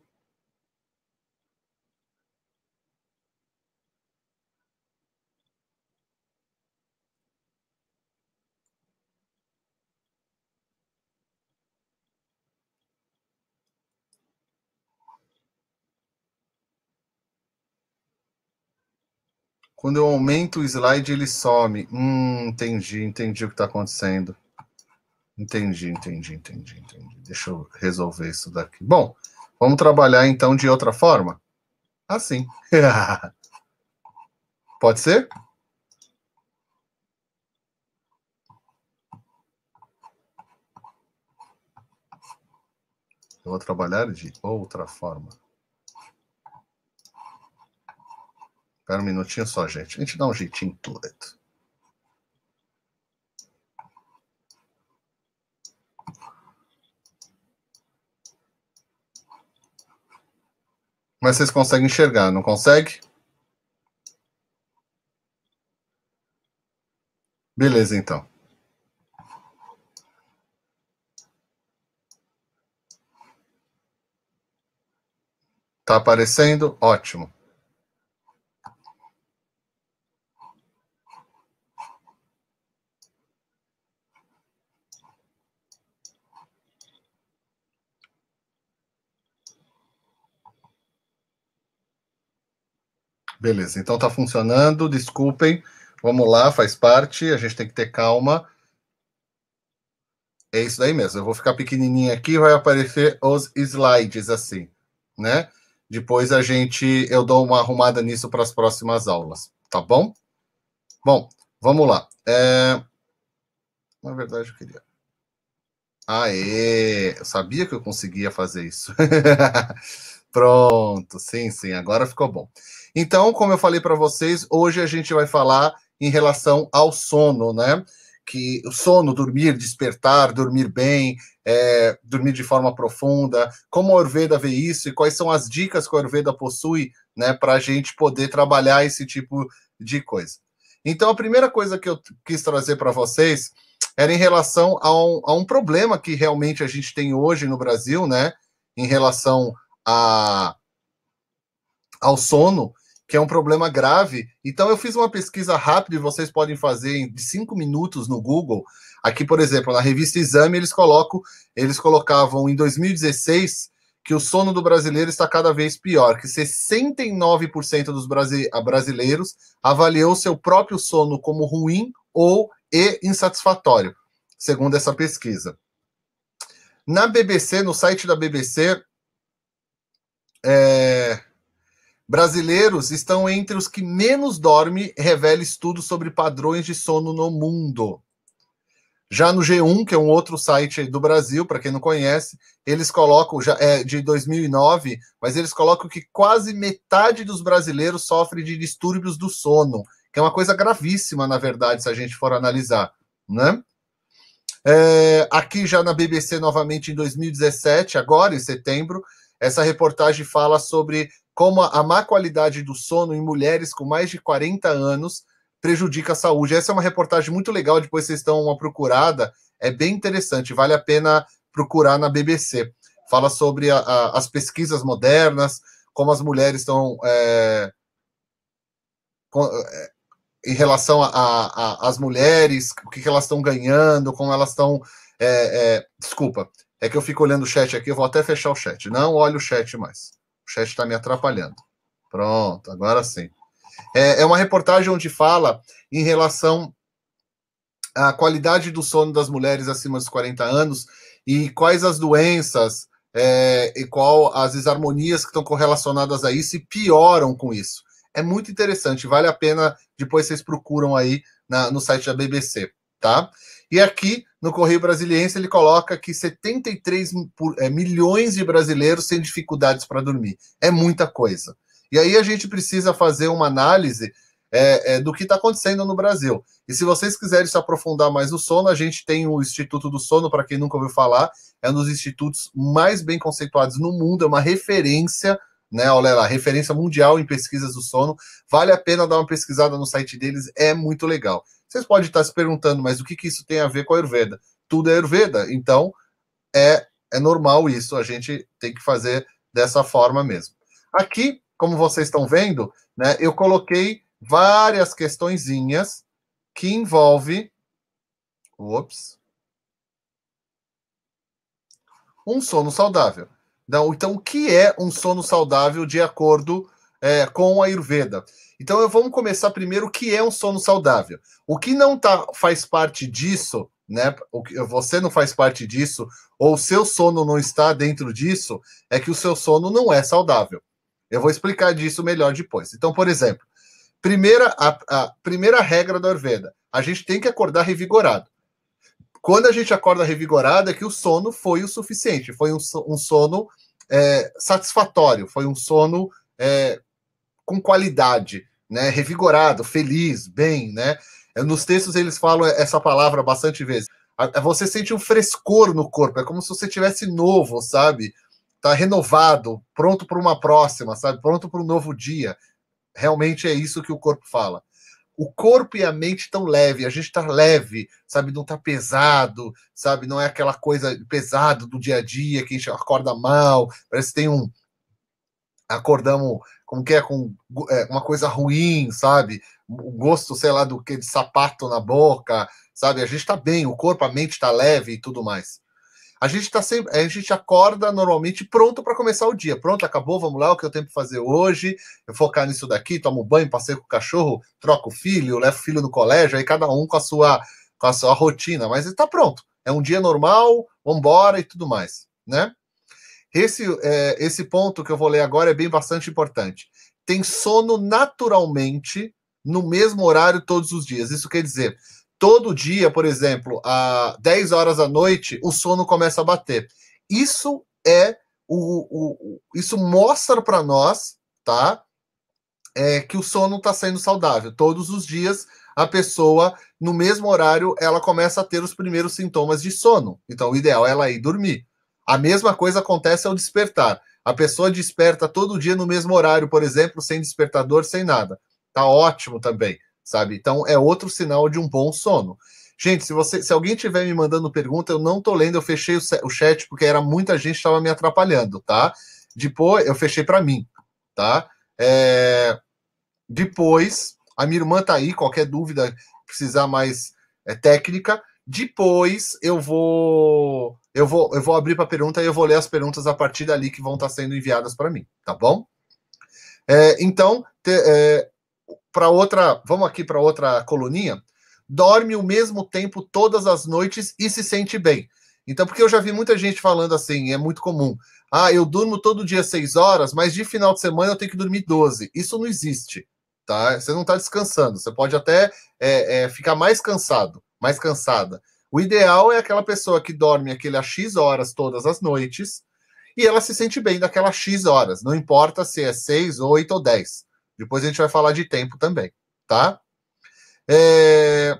Quando eu aumento o slide, ele some. Hum, entendi, entendi o que está acontecendo. Entendi, entendi, entendi, entendi. Deixa eu resolver isso daqui. Bom, vamos trabalhar então de outra forma? Assim. *laughs* Pode ser? Eu vou trabalhar de outra forma. Espera um minutinho só, gente. A gente dá um jeitinho em tudo. Mas vocês conseguem enxergar, não consegue? Beleza, então. Tá aparecendo? Ótimo. Beleza, então tá funcionando, desculpem. Vamos lá, faz parte, a gente tem que ter calma. É isso daí mesmo. Eu vou ficar pequenininho aqui, vai aparecer os slides assim, né? Depois a gente eu dou uma arrumada nisso para as próximas aulas, tá bom? Bom, vamos lá. É... Na verdade, eu queria. Aê! Eu sabia que eu conseguia fazer isso. *laughs* Pronto, sim, sim, agora ficou bom. Então, como eu falei para vocês, hoje a gente vai falar em relação ao sono, né? Que o sono, dormir, despertar, dormir bem, é, dormir de forma profunda, como a Orveda vê isso e quais são as dicas que a Orveda possui, né, para a gente poder trabalhar esse tipo de coisa. Então, a primeira coisa que eu quis trazer para vocês era em relação a um, a um problema que realmente a gente tem hoje no Brasil, né, em relação a, ao sono, que é um problema grave. Então, eu fiz uma pesquisa rápida, e vocês podem fazer em cinco minutos no Google. Aqui, por exemplo, na revista Exame, eles colocam, eles colocavam em 2016 que o sono do brasileiro está cada vez pior, que 69% dos ah, brasileiros avaliou seu próprio sono como ruim ou e insatisfatório, segundo essa pesquisa. Na BBC, no site da BBC, é, brasileiros estão entre os que menos dorme, revela estudo sobre padrões de sono no mundo. Já no G1, que é um outro site do Brasil, para quem não conhece, eles colocam, já é de 2009, mas eles colocam que quase metade dos brasileiros sofre de distúrbios do sono, que é uma coisa gravíssima, na verdade, se a gente for analisar, né? É, aqui já na BBC novamente em 2017, agora em setembro, essa reportagem fala sobre como a má qualidade do sono em mulheres com mais de 40 anos prejudica a saúde. Essa é uma reportagem muito legal, depois vocês estão uma procurada. É bem interessante, vale a pena procurar na BBC. Fala sobre a, a, as pesquisas modernas, como as mulheres estão. É, com, é, em relação às mulheres, o que, que elas estão ganhando, como elas estão. É, é desculpa, é que eu fico olhando o chat aqui, eu vou até fechar o chat. Não olho o chat mais. O chat está me atrapalhando. Pronto, agora sim. É, é uma reportagem onde fala em relação à qualidade do sono das mulheres acima dos 40 anos e quais as doenças é, e qual as desarmonias que estão correlacionadas a isso e pioram com isso. É muito interessante, vale a pena. Depois vocês procuram aí na, no site da BBC, tá? E aqui no Correio Brasiliense ele coloca que 73 eh, milhões de brasileiros têm dificuldades para dormir. É muita coisa. E aí a gente precisa fazer uma análise é, é, do que está acontecendo no Brasil. E se vocês quiserem se aprofundar mais no sono, a gente tem o Instituto do Sono, para quem nunca ouviu falar, é um dos institutos mais bem conceituados no mundo, é uma referência né? Olha lá, referência mundial em pesquisas do sono. Vale a pena dar uma pesquisada no site deles, é muito legal. Vocês podem estar se perguntando, mas o que, que isso tem a ver com a Ayurveda? Tudo é Ayurveda, então é, é normal isso, a gente tem que fazer dessa forma mesmo. Aqui, como vocês estão vendo, né, eu coloquei várias questõezinhas que envolve ops, um sono saudável. Então, então, o que é um sono saudável de acordo é, com a Ayurveda? Então vamos começar primeiro o que é um sono saudável. O que não tá, faz parte disso, né? O que, você não faz parte disso, ou o seu sono não está dentro disso, é que o seu sono não é saudável. Eu vou explicar disso melhor depois. Então, por exemplo, primeira, a, a primeira regra da Orveda: a gente tem que acordar revigorado. Quando a gente acorda revigorado, é que o sono foi o suficiente, foi um, um sono é, satisfatório, foi um sono é, com qualidade né? Revigorado, feliz, bem, né? É, nos textos eles falam essa palavra bastante vezes. É, você sente um frescor no corpo, é como se você tivesse novo, sabe? Tá renovado, pronto para uma próxima, sabe? Pronto para um novo dia. Realmente é isso que o corpo fala. O corpo e a mente estão leve, a gente está leve, sabe? Não está pesado, sabe? Não é aquela coisa pesada do dia a dia que a gente acorda mal, parece que tem um, acordamos, como que é, com é, uma coisa ruim, sabe? O gosto, sei lá, do que de sapato na boca, sabe? A gente está bem, o corpo, a mente está leve e tudo mais. A gente tá sempre, a gente acorda normalmente pronto para começar o dia. Pronto, acabou, vamos lá, o que eu tenho que fazer hoje? Eu focar nisso daqui, tomo banho, passeio com o cachorro, troco o filho, levo o filho no colégio, aí cada um com a sua com a sua rotina, mas está pronto. É um dia normal, vamos embora e tudo mais, né? Esse, é, esse ponto que eu vou ler agora é bem bastante importante. Tem sono naturalmente no mesmo horário todos os dias. Isso quer dizer, todo dia, por exemplo, a 10 horas da noite, o sono começa a bater. Isso é o, o, o isso mostra para nós, tá? É que o sono está sendo saudável. Todos os dias a pessoa, no mesmo horário, ela começa a ter os primeiros sintomas de sono. Então, o ideal é ela ir dormir. A mesma coisa acontece ao despertar. A pessoa desperta todo dia no mesmo horário, por exemplo, sem despertador, sem nada. Tá ótimo também, sabe? Então é outro sinal de um bom sono. Gente, se você, se alguém tiver me mandando pergunta, eu não tô lendo, eu fechei o, o chat porque era muita gente estava me atrapalhando, tá? Depois eu fechei para mim, tá? É, depois a minha irmã tá aí, qualquer dúvida precisar mais é, técnica, depois eu vou eu vou eu vou abrir para pergunta e eu vou ler as perguntas a partir dali que vão estar tá sendo enviadas para mim, tá bom? É, então é, para outra vamos aqui para outra coluninha. Dorme o mesmo tempo todas as noites e se sente bem. Então, porque eu já vi muita gente falando assim, é muito comum. Ah, eu durmo todo dia 6 horas, mas de final de semana eu tenho que dormir 12. Isso não existe, tá? Você não está descansando. Você pode até é, é, ficar mais cansado, mais cansada. O ideal é aquela pessoa que dorme aquele X horas todas as noites e ela se sente bem daquelas X horas. Não importa se é 6, 8 ou 10. Depois a gente vai falar de tempo também, tá? É...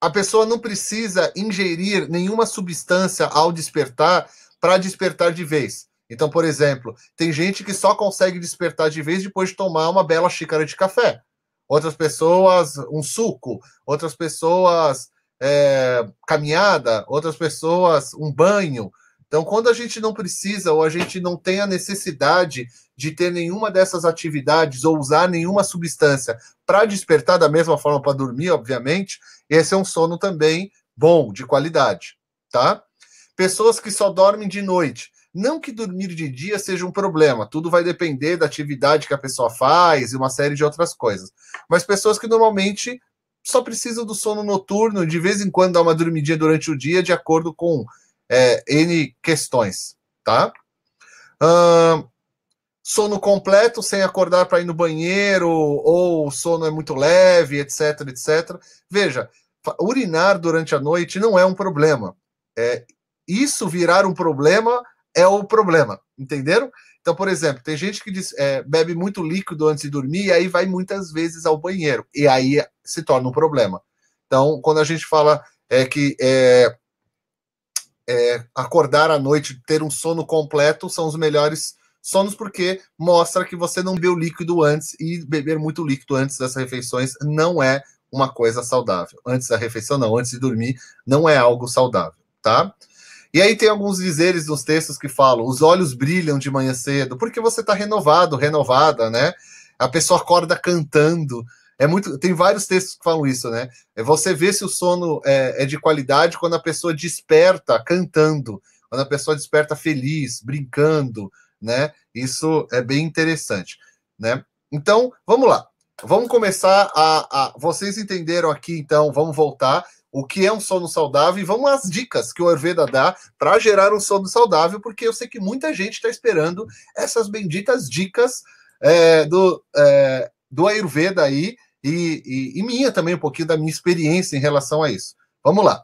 A pessoa não precisa ingerir nenhuma substância ao despertar para despertar de vez. Então, por exemplo, tem gente que só consegue despertar de vez depois de tomar uma bela xícara de café outras pessoas um suco, outras pessoas é, caminhada, outras pessoas um banho. Então, quando a gente não precisa ou a gente não tem a necessidade de ter nenhuma dessas atividades ou usar nenhuma substância para despertar da mesma forma para dormir, obviamente, esse é um sono também bom, de qualidade, tá? Pessoas que só dormem de noite. Não que dormir de dia seja um problema, tudo vai depender da atividade que a pessoa faz e uma série de outras coisas. Mas pessoas que normalmente só precisam do sono noturno, de vez em quando dá uma dormidinha durante o dia, de acordo com é, N questões, tá? Uh, sono completo, sem acordar para ir no banheiro, ou o sono é muito leve, etc, etc. Veja, urinar durante a noite não é um problema. É, isso virar um problema é o problema, entenderam? Então, por exemplo, tem gente que diz, é, bebe muito líquido antes de dormir e aí vai muitas vezes ao banheiro, e aí se torna um problema. Então, quando a gente fala é, que é, é, acordar à noite, ter um sono completo, são os melhores sonos, porque mostra que você não bebeu líquido antes, e beber muito líquido antes das refeições não é uma coisa saudável. Antes da refeição, não, antes de dormir, não é algo saudável, tá? E aí tem alguns dizeres nos textos que falam: os olhos brilham de manhã cedo, porque você está renovado, renovada, né? A pessoa acorda cantando. É muito, tem vários textos que falam isso, né? É você vê se o sono é, é de qualidade quando a pessoa desperta cantando, quando a pessoa desperta feliz, brincando, né? Isso é bem interessante, né? Então, vamos lá. Vamos começar a, a. Vocês entenderam aqui, então, vamos voltar o que é um sono saudável e vamos às dicas que o Ayurveda dá para gerar um sono saudável, porque eu sei que muita gente está esperando essas benditas dicas é, do, é, do Ayurveda aí e, e, e, minha também, um pouquinho da minha experiência em relação a isso. Vamos lá.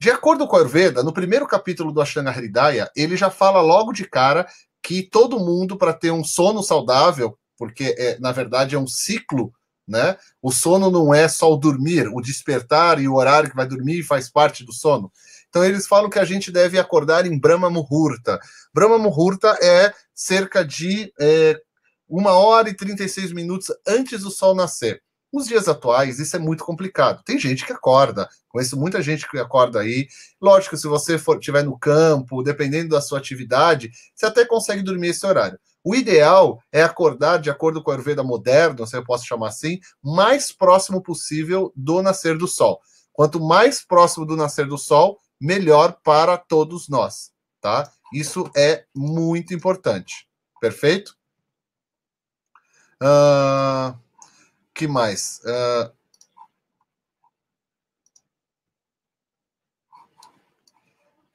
De acordo com a Ayurveda, no primeiro capítulo do Ashtanga Hridaya, ele já fala logo de cara que todo mundo, para ter um sono saudável, porque é, na verdade é um ciclo né? O sono não é só o dormir, o despertar e o horário que vai dormir faz parte do sono. Então eles falam que a gente deve acordar em Brahma Muhurta. Brahma Muhurta é cerca de é, uma hora e 36 minutos antes do sol nascer. Nos dias atuais, isso é muito complicado. Tem gente que acorda, conheço muita gente que acorda aí. Lógico, se você for tiver no campo, dependendo da sua atividade, você até consegue dormir esse horário. O ideal é acordar, de acordo com a Ayurveda moderna, se eu posso chamar assim, mais próximo possível do nascer do sol. Quanto mais próximo do nascer do sol, melhor para todos nós, tá? Isso é muito importante. Perfeito? Uh, que mais? Uh,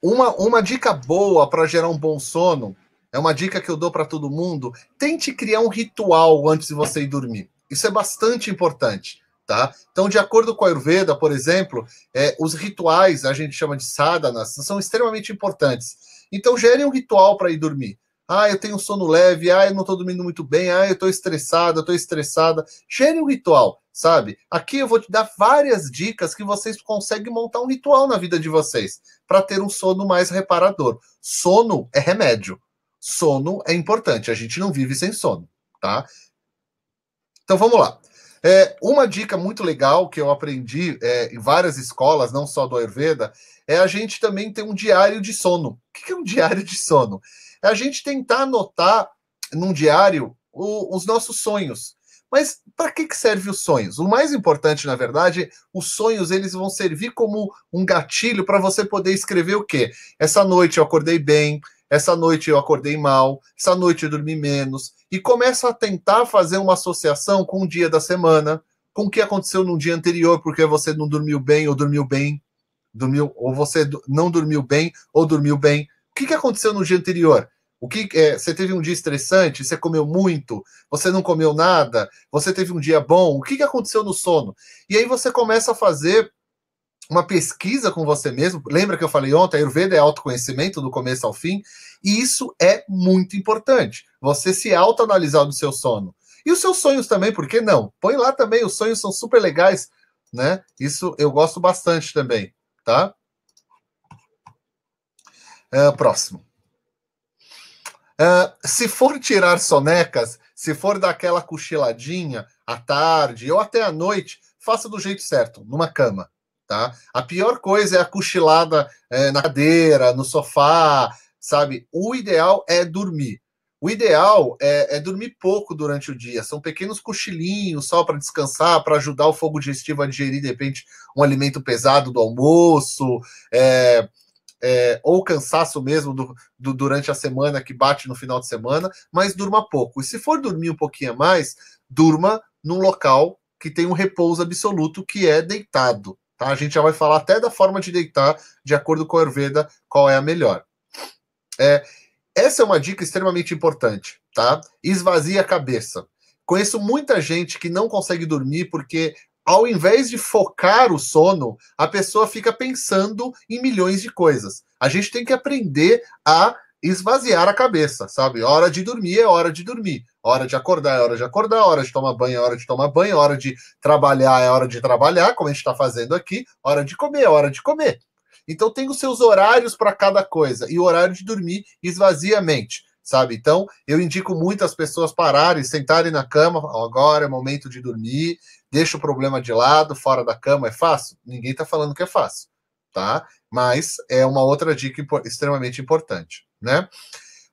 uma, uma dica boa para gerar um bom sono é uma dica que eu dou para todo mundo. Tente criar um ritual antes de você ir dormir. Isso é bastante importante. Tá? Então, de acordo com a Ayurveda, por exemplo, é, os rituais, a gente chama de sadhanas, são extremamente importantes. Então, gere um ritual para ir dormir. Ah, eu tenho sono leve, ah, eu não estou dormindo muito bem, ah, eu estou estressada, estou estressada. Gere um ritual, sabe? Aqui eu vou te dar várias dicas que vocês conseguem montar um ritual na vida de vocês para ter um sono mais reparador. Sono é remédio, sono é importante. A gente não vive sem sono, tá? Então vamos lá. É, uma dica muito legal que eu aprendi é, em várias escolas, não só do Ayurveda, é a gente também ter um diário de sono. O que é um *laughs* diário de sono? É a gente tentar anotar num diário o, os nossos sonhos. Mas para que, que serve os sonhos? O mais importante, na verdade, os sonhos eles vão servir como um gatilho para você poder escrever o quê? Essa noite eu acordei bem, essa noite eu acordei mal, essa noite eu dormi menos, e começa a tentar fazer uma associação com o dia da semana, com o que aconteceu no dia anterior, porque você não dormiu bem ou dormiu bem, dormiu ou você não dormiu bem ou dormiu bem. O que, que aconteceu no dia anterior? O que é, você teve um dia estressante, você comeu muito, você não comeu nada, você teve um dia bom, o que, que aconteceu no sono? E aí você começa a fazer uma pesquisa com você mesmo. Lembra que eu falei ontem, Ayurveda é autoconhecimento do começo ao fim, e isso é muito importante. Você se autoanalisar no seu sono. E os seus sonhos também, por que não? Põe lá também, os sonhos são super legais, né? Isso eu gosto bastante também, tá? Uh, próximo. Uh, se for tirar sonecas, se for dar aquela cochiladinha à tarde ou até à noite, faça do jeito certo, numa cama. Tá? A pior coisa é a cochilada é, na cadeira, no sofá, sabe? O ideal é dormir. O ideal é, é dormir pouco durante o dia. São pequenos cochilinhos só para descansar, para ajudar o fogo digestivo a digerir, de repente, um alimento pesado do almoço, é, é, ou cansaço mesmo do, do, durante a semana que bate no final de semana, mas durma pouco. E se for dormir um pouquinho a mais, durma num local que tem um repouso absoluto, que é deitado. Tá? A gente já vai falar até da forma de deitar, de acordo com a Ayurveda, qual é a melhor. É, essa é uma dica extremamente importante, tá? Esvazie a cabeça. Conheço muita gente que não consegue dormir porque, ao invés de focar o sono, a pessoa fica pensando em milhões de coisas. A gente tem que aprender a esvaziar a cabeça, sabe? Hora de dormir é hora de dormir, hora de acordar é hora de acordar, hora de tomar banho é hora de tomar banho, hora de trabalhar é hora de trabalhar, como a gente está fazendo aqui, hora de comer é hora de comer. Então tem os seus horários para cada coisa e o horário de dormir esvazia a mente, sabe? Então eu indico muito as pessoas pararem, sentarem na cama, agora é momento de dormir, deixa o problema de lado, fora da cama é fácil. Ninguém está falando que é fácil, tá? Mas é uma outra dica extremamente importante né?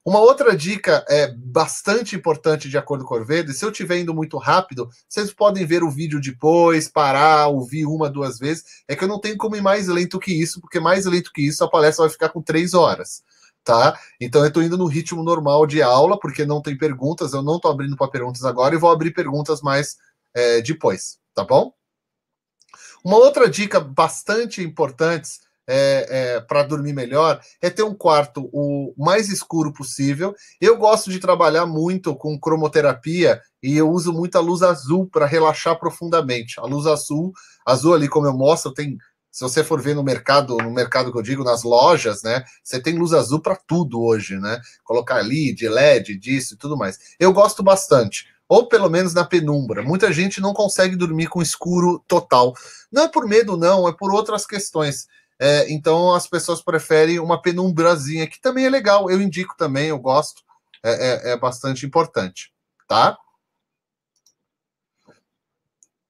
Uma outra dica é bastante importante de acordo com o Corvedo, e se eu estiver indo muito rápido, vocês podem ver o vídeo depois, parar, ouvir uma, duas vezes. É que eu não tenho como ir mais lento que isso, porque mais lento que isso a palestra vai ficar com três horas. Tá? Então eu estou indo no ritmo normal de aula, porque não tem perguntas, eu não estou abrindo para perguntas agora e vou abrir perguntas mais é, depois, tá bom? Uma outra dica bastante importante é, é, para dormir melhor é ter um quarto o mais escuro possível. Eu gosto de trabalhar muito com cromoterapia e eu uso muita luz azul para relaxar profundamente. A luz azul, azul ali como eu mostro, tem se você for ver no mercado, no mercado que eu digo, nas lojas, né? Você tem luz azul para tudo hoje, né? Colocar ali de LED, disso e tudo mais. Eu gosto bastante. Ou pelo menos na penumbra. Muita gente não consegue dormir com escuro total. Não é por medo, não, é por outras questões. É, então as pessoas preferem uma penumbrazinha, que também é legal, eu indico também, eu gosto, é, é, é bastante importante, tá?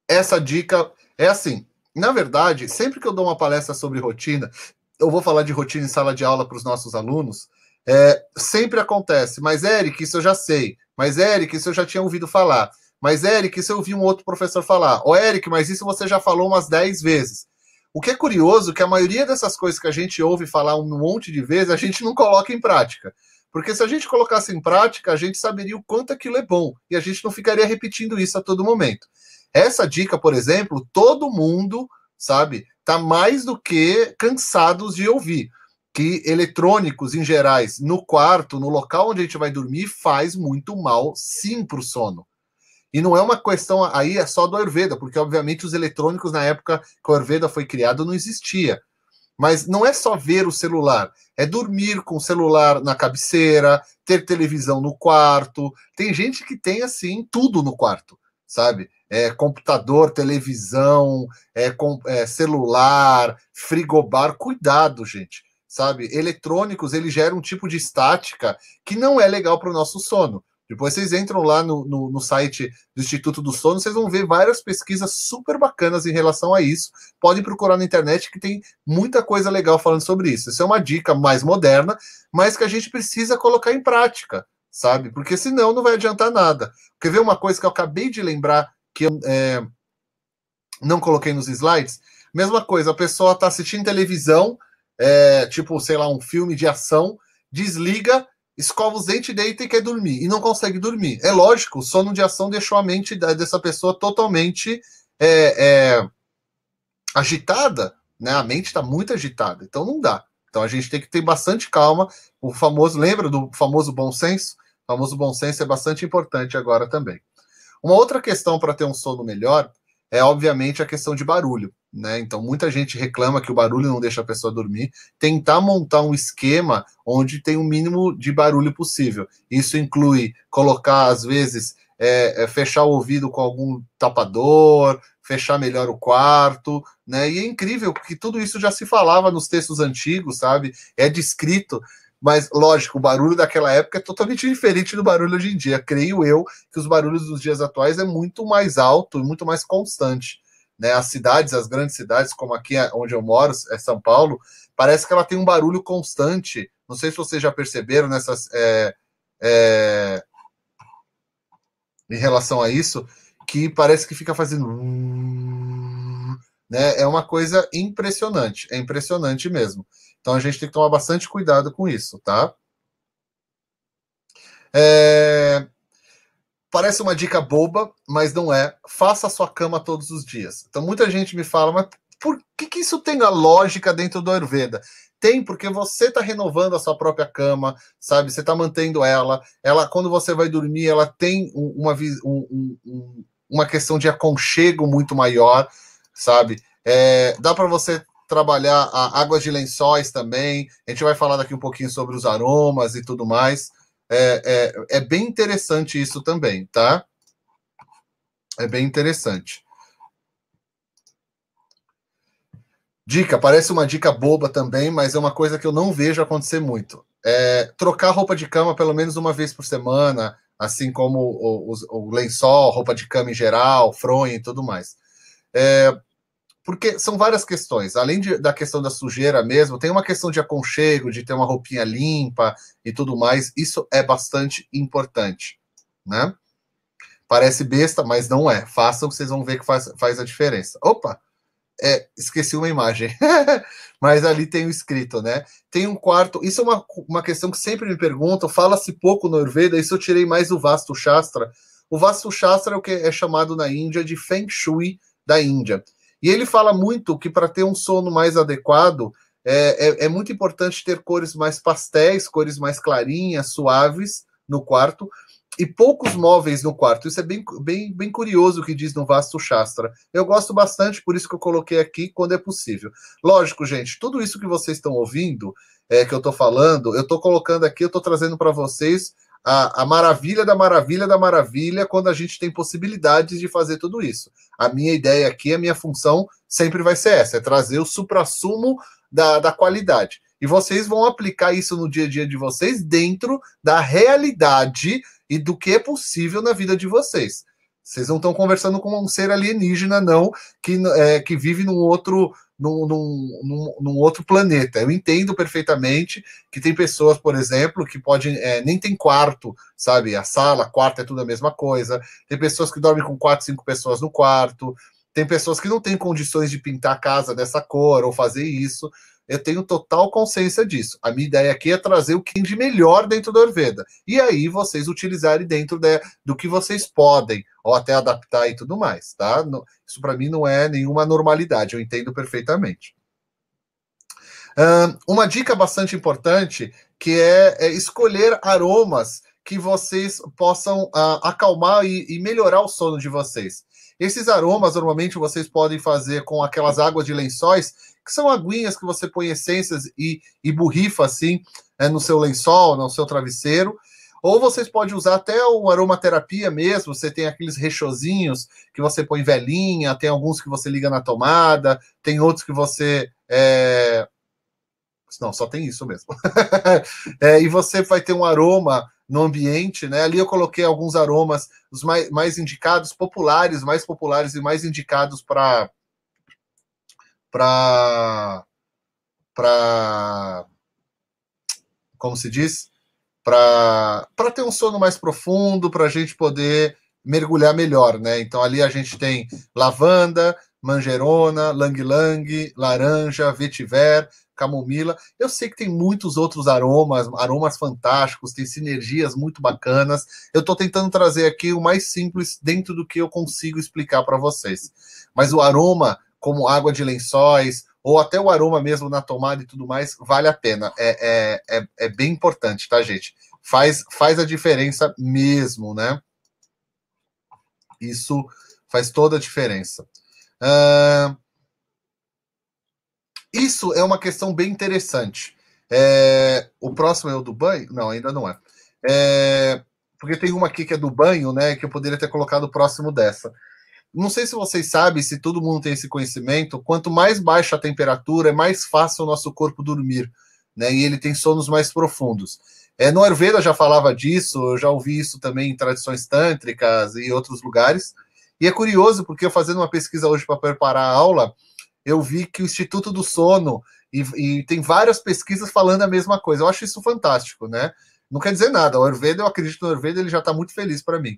Essa dica é assim, na verdade, sempre que eu dou uma palestra sobre rotina, eu vou falar de rotina em sala de aula para os nossos alunos, é, sempre acontece, mas Eric, isso eu já sei, mas Eric, isso eu já tinha ouvido falar, mas Eric, isso eu vi um outro professor falar, ô Eric, mas isso você já falou umas 10 vezes. O que é curioso é que a maioria dessas coisas que a gente ouve falar um monte de vezes, a gente não coloca em prática. Porque se a gente colocasse em prática, a gente saberia o quanto aquilo é bom e a gente não ficaria repetindo isso a todo momento. Essa dica, por exemplo, todo mundo, sabe, está mais do que cansados de ouvir que eletrônicos em gerais no quarto, no local onde a gente vai dormir, faz muito mal sim para o sono. E não é uma questão aí é só do Ayurveda, porque obviamente os eletrônicos na época que o Ayurveda foi criado não existia. Mas não é só ver o celular, é dormir com o celular na cabeceira, ter televisão no quarto. Tem gente que tem assim tudo no quarto, sabe? É, computador, televisão, é, com, é, celular, frigobar. Cuidado, gente, sabe? Eletrônicos ele gera um tipo de estática que não é legal para o nosso sono. Depois vocês entram lá no, no, no, site do Instituto do Sono, vocês vão ver várias pesquisas super bacanas em relação a isso. Podem procurar na internet que tem muita coisa legal falando sobre isso. Isso é uma dica mais moderna, mas que a gente precisa colocar em prática, sabe? Porque senão não vai adiantar nada. Quer ver uma coisa que eu acabei de lembrar que eu é, não coloquei nos slides? Mesma coisa, a pessoa está assistindo televisão, é, tipo, sei lá, um filme de ação, desliga escova os dentes, deita e quer dormir. E não consegue dormir. É lógico, o sono de ação deixou a mente dessa pessoa totalmente é, é, agitada. Né? A mente está muito agitada, então não dá. Então a gente tem que ter bastante calma. O famoso, lembra do famoso bom senso? O famoso bom senso é bastante importante agora também. Uma outra questão para ter um sono melhor é, obviamente, a questão de barulho. Né? Então, muita gente reclama que o barulho não deixa a pessoa dormir. Tentar montar um esquema onde tem o mínimo de barulho possível. Isso inclui colocar, às vezes, é, é, fechar o ouvido com algum tapador, fechar melhor o quarto, né? E é incrível que tudo isso já se falava nos textos antigos, sabe? É descrito. Mas, lógico, o barulho daquela época é totalmente diferente do barulho hoje em dia. Creio eu que os barulhos dos dias atuais é muito mais alto e muito mais constante. Né? As cidades, as grandes cidades, como aqui é onde eu moro, é São Paulo, parece que ela tem um barulho constante. Não sei se vocês já perceberam nessas. É, é, em relação a isso, que parece que fica fazendo. Né? É uma coisa impressionante, é impressionante mesmo. Então a gente tem que tomar bastante cuidado com isso, tá? É, Parece uma dica boba, mas não é. Faça a sua cama todos os dias. Então muita gente me fala, mas por que, que isso tem a lógica dentro do Ayurveda? Tem, porque você está renovando a sua própria cama, sabe? Você está mantendo ela. Ela, quando você vai dormir, ela tem uma, um, um, uma questão de aconchego muito maior, sabe? É, dá para você trabalhar a águas de lençóis também. A gente vai falar daqui um pouquinho sobre os aromas e tudo mais é, é, é bem interessante isso também, tá? É bem interessante. Dica, parece uma dica boba também, mas é uma coisa que eu não vejo acontecer muito. É, trocar roupa de cama pelo menos uma vez por semana, assim como o, o, o lençol, roupa de cama em geral, fronha e tudo mais. É, porque são várias questões. Além de, da questão da sujeira mesmo, tem uma questão de aconchego, de ter uma roupinha limpa e tudo mais. Isso é bastante importante, né? Parece besta, mas não é. Façam, vocês vão ver que faz, faz a diferença. Opa! É, esqueci uma imagem, *laughs* mas ali tem o escrito, né? Tem um quarto. Isso é uma, uma questão que sempre me perguntam. Fala-se pouco no Ayurveda, isso eu tirei mais do Vasto Shastra. O Vasto Shastra é o que é chamado na Índia de Feng Shui da Índia. E ele fala muito que para ter um sono mais adequado, é, é, é, muito importante ter cores mais pastéis, cores mais clarinhas, suaves no quarto e poucos móveis no quarto. Isso é bem, bem, bem curioso o que diz no Vasto Shastra. Eu gosto bastante, por isso que eu coloquei aqui quando é possível. Lógico, gente, tudo isso que vocês estão ouvindo, é, que eu estou falando, eu estou colocando aqui, eu estou trazendo para vocês a, a, maravilha da maravilha da maravilha quando a gente tem possibilidades de fazer tudo isso. A minha ideia aqui, a minha função sempre vai ser essa: é trazer o suprassumo da, da qualidade. E vocês vão aplicar isso no dia a dia de vocês dentro da realidade e do que é possível na vida de vocês. Vocês não estão conversando com um ser alienígena, não, que, é, que vive num outro num, num, num, outro planeta. Eu entendo perfeitamente que tem pessoas, por exemplo, que podem é, nem tem quarto, sabe? A sala, quarto é tudo a mesma coisa. Tem pessoas que dormem com quatro, cinco pessoas no quarto. Tem pessoas que não têm condições de pintar a casa dessa cor ou fazer isso. Eu tenho total consciência disso. A minha ideia aqui é trazer o que tem de melhor dentro da Orveda E aí vocês utilizarem dentro de, do que vocês podem, ou até adaptar e tudo mais, tá? isso para mim não é nenhuma normalidade, eu entendo perfeitamente. Um, uma dica bastante importante que é, é escolher aromas que vocês possam uh, acalmar e, e melhorar o sono de vocês. Esses aromas, normalmente, vocês podem fazer com aquelas águas de lençóis que são aguinhas que você põe essências e, e borrifa assim é, no seu lençol, no seu travesseiro. Ou vocês podem usar até o aromaterapia mesmo. Você tem aqueles rechozinhos que você põe velhinha, tem alguns que você liga na tomada, tem outros que você. É... Não, só tem isso mesmo. *laughs* é, e você vai ter um aroma no ambiente, né? Ali eu coloquei alguns aromas, os mais, mais indicados, populares, mais populares e mais indicados para para para como se diz para para ter um sono mais profundo para a gente poder mergulhar melhor né então ali a gente tem lavanda manjerona lang lang laranja vetiver camomila eu sei que tem muitos outros aromas aromas fantásticos tem sinergias muito bacanas eu estou tentando trazer aqui o mais simples dentro do que eu consigo explicar para vocês mas o aroma como água de lençóis, ou até o aroma mesmo na tomada e tudo mais, vale a pena. É, é, é, é bem importante, tá, gente? Faz, faz a diferença mesmo, né? Isso faz toda a diferença. Uh, isso é uma questão bem interessante. É, o próximo é o do banho? Não, ainda não é. é. Porque tem uma aqui que é do banho, né? Que eu poderia ter colocado próximo dessa. Não sei se vocês sabem, se todo mundo tem esse conhecimento, quanto mais baixa a temperatura, é mais fácil o nosso corpo dormir, né? E ele tem sonos mais profundos. É, no Ayurveda já falava disso, eu já ouvi isso também em tradições tântricas e outros lugares. E é curioso, porque eu fazendo uma pesquisa hoje para preparar a aula, eu vi que o Instituto do Sono, e, e tem várias pesquisas falando a mesma coisa. Eu acho isso fantástico, né? Não quer dizer nada. O Ayurveda, eu acredito no Ayurveda, ele já está muito feliz para mim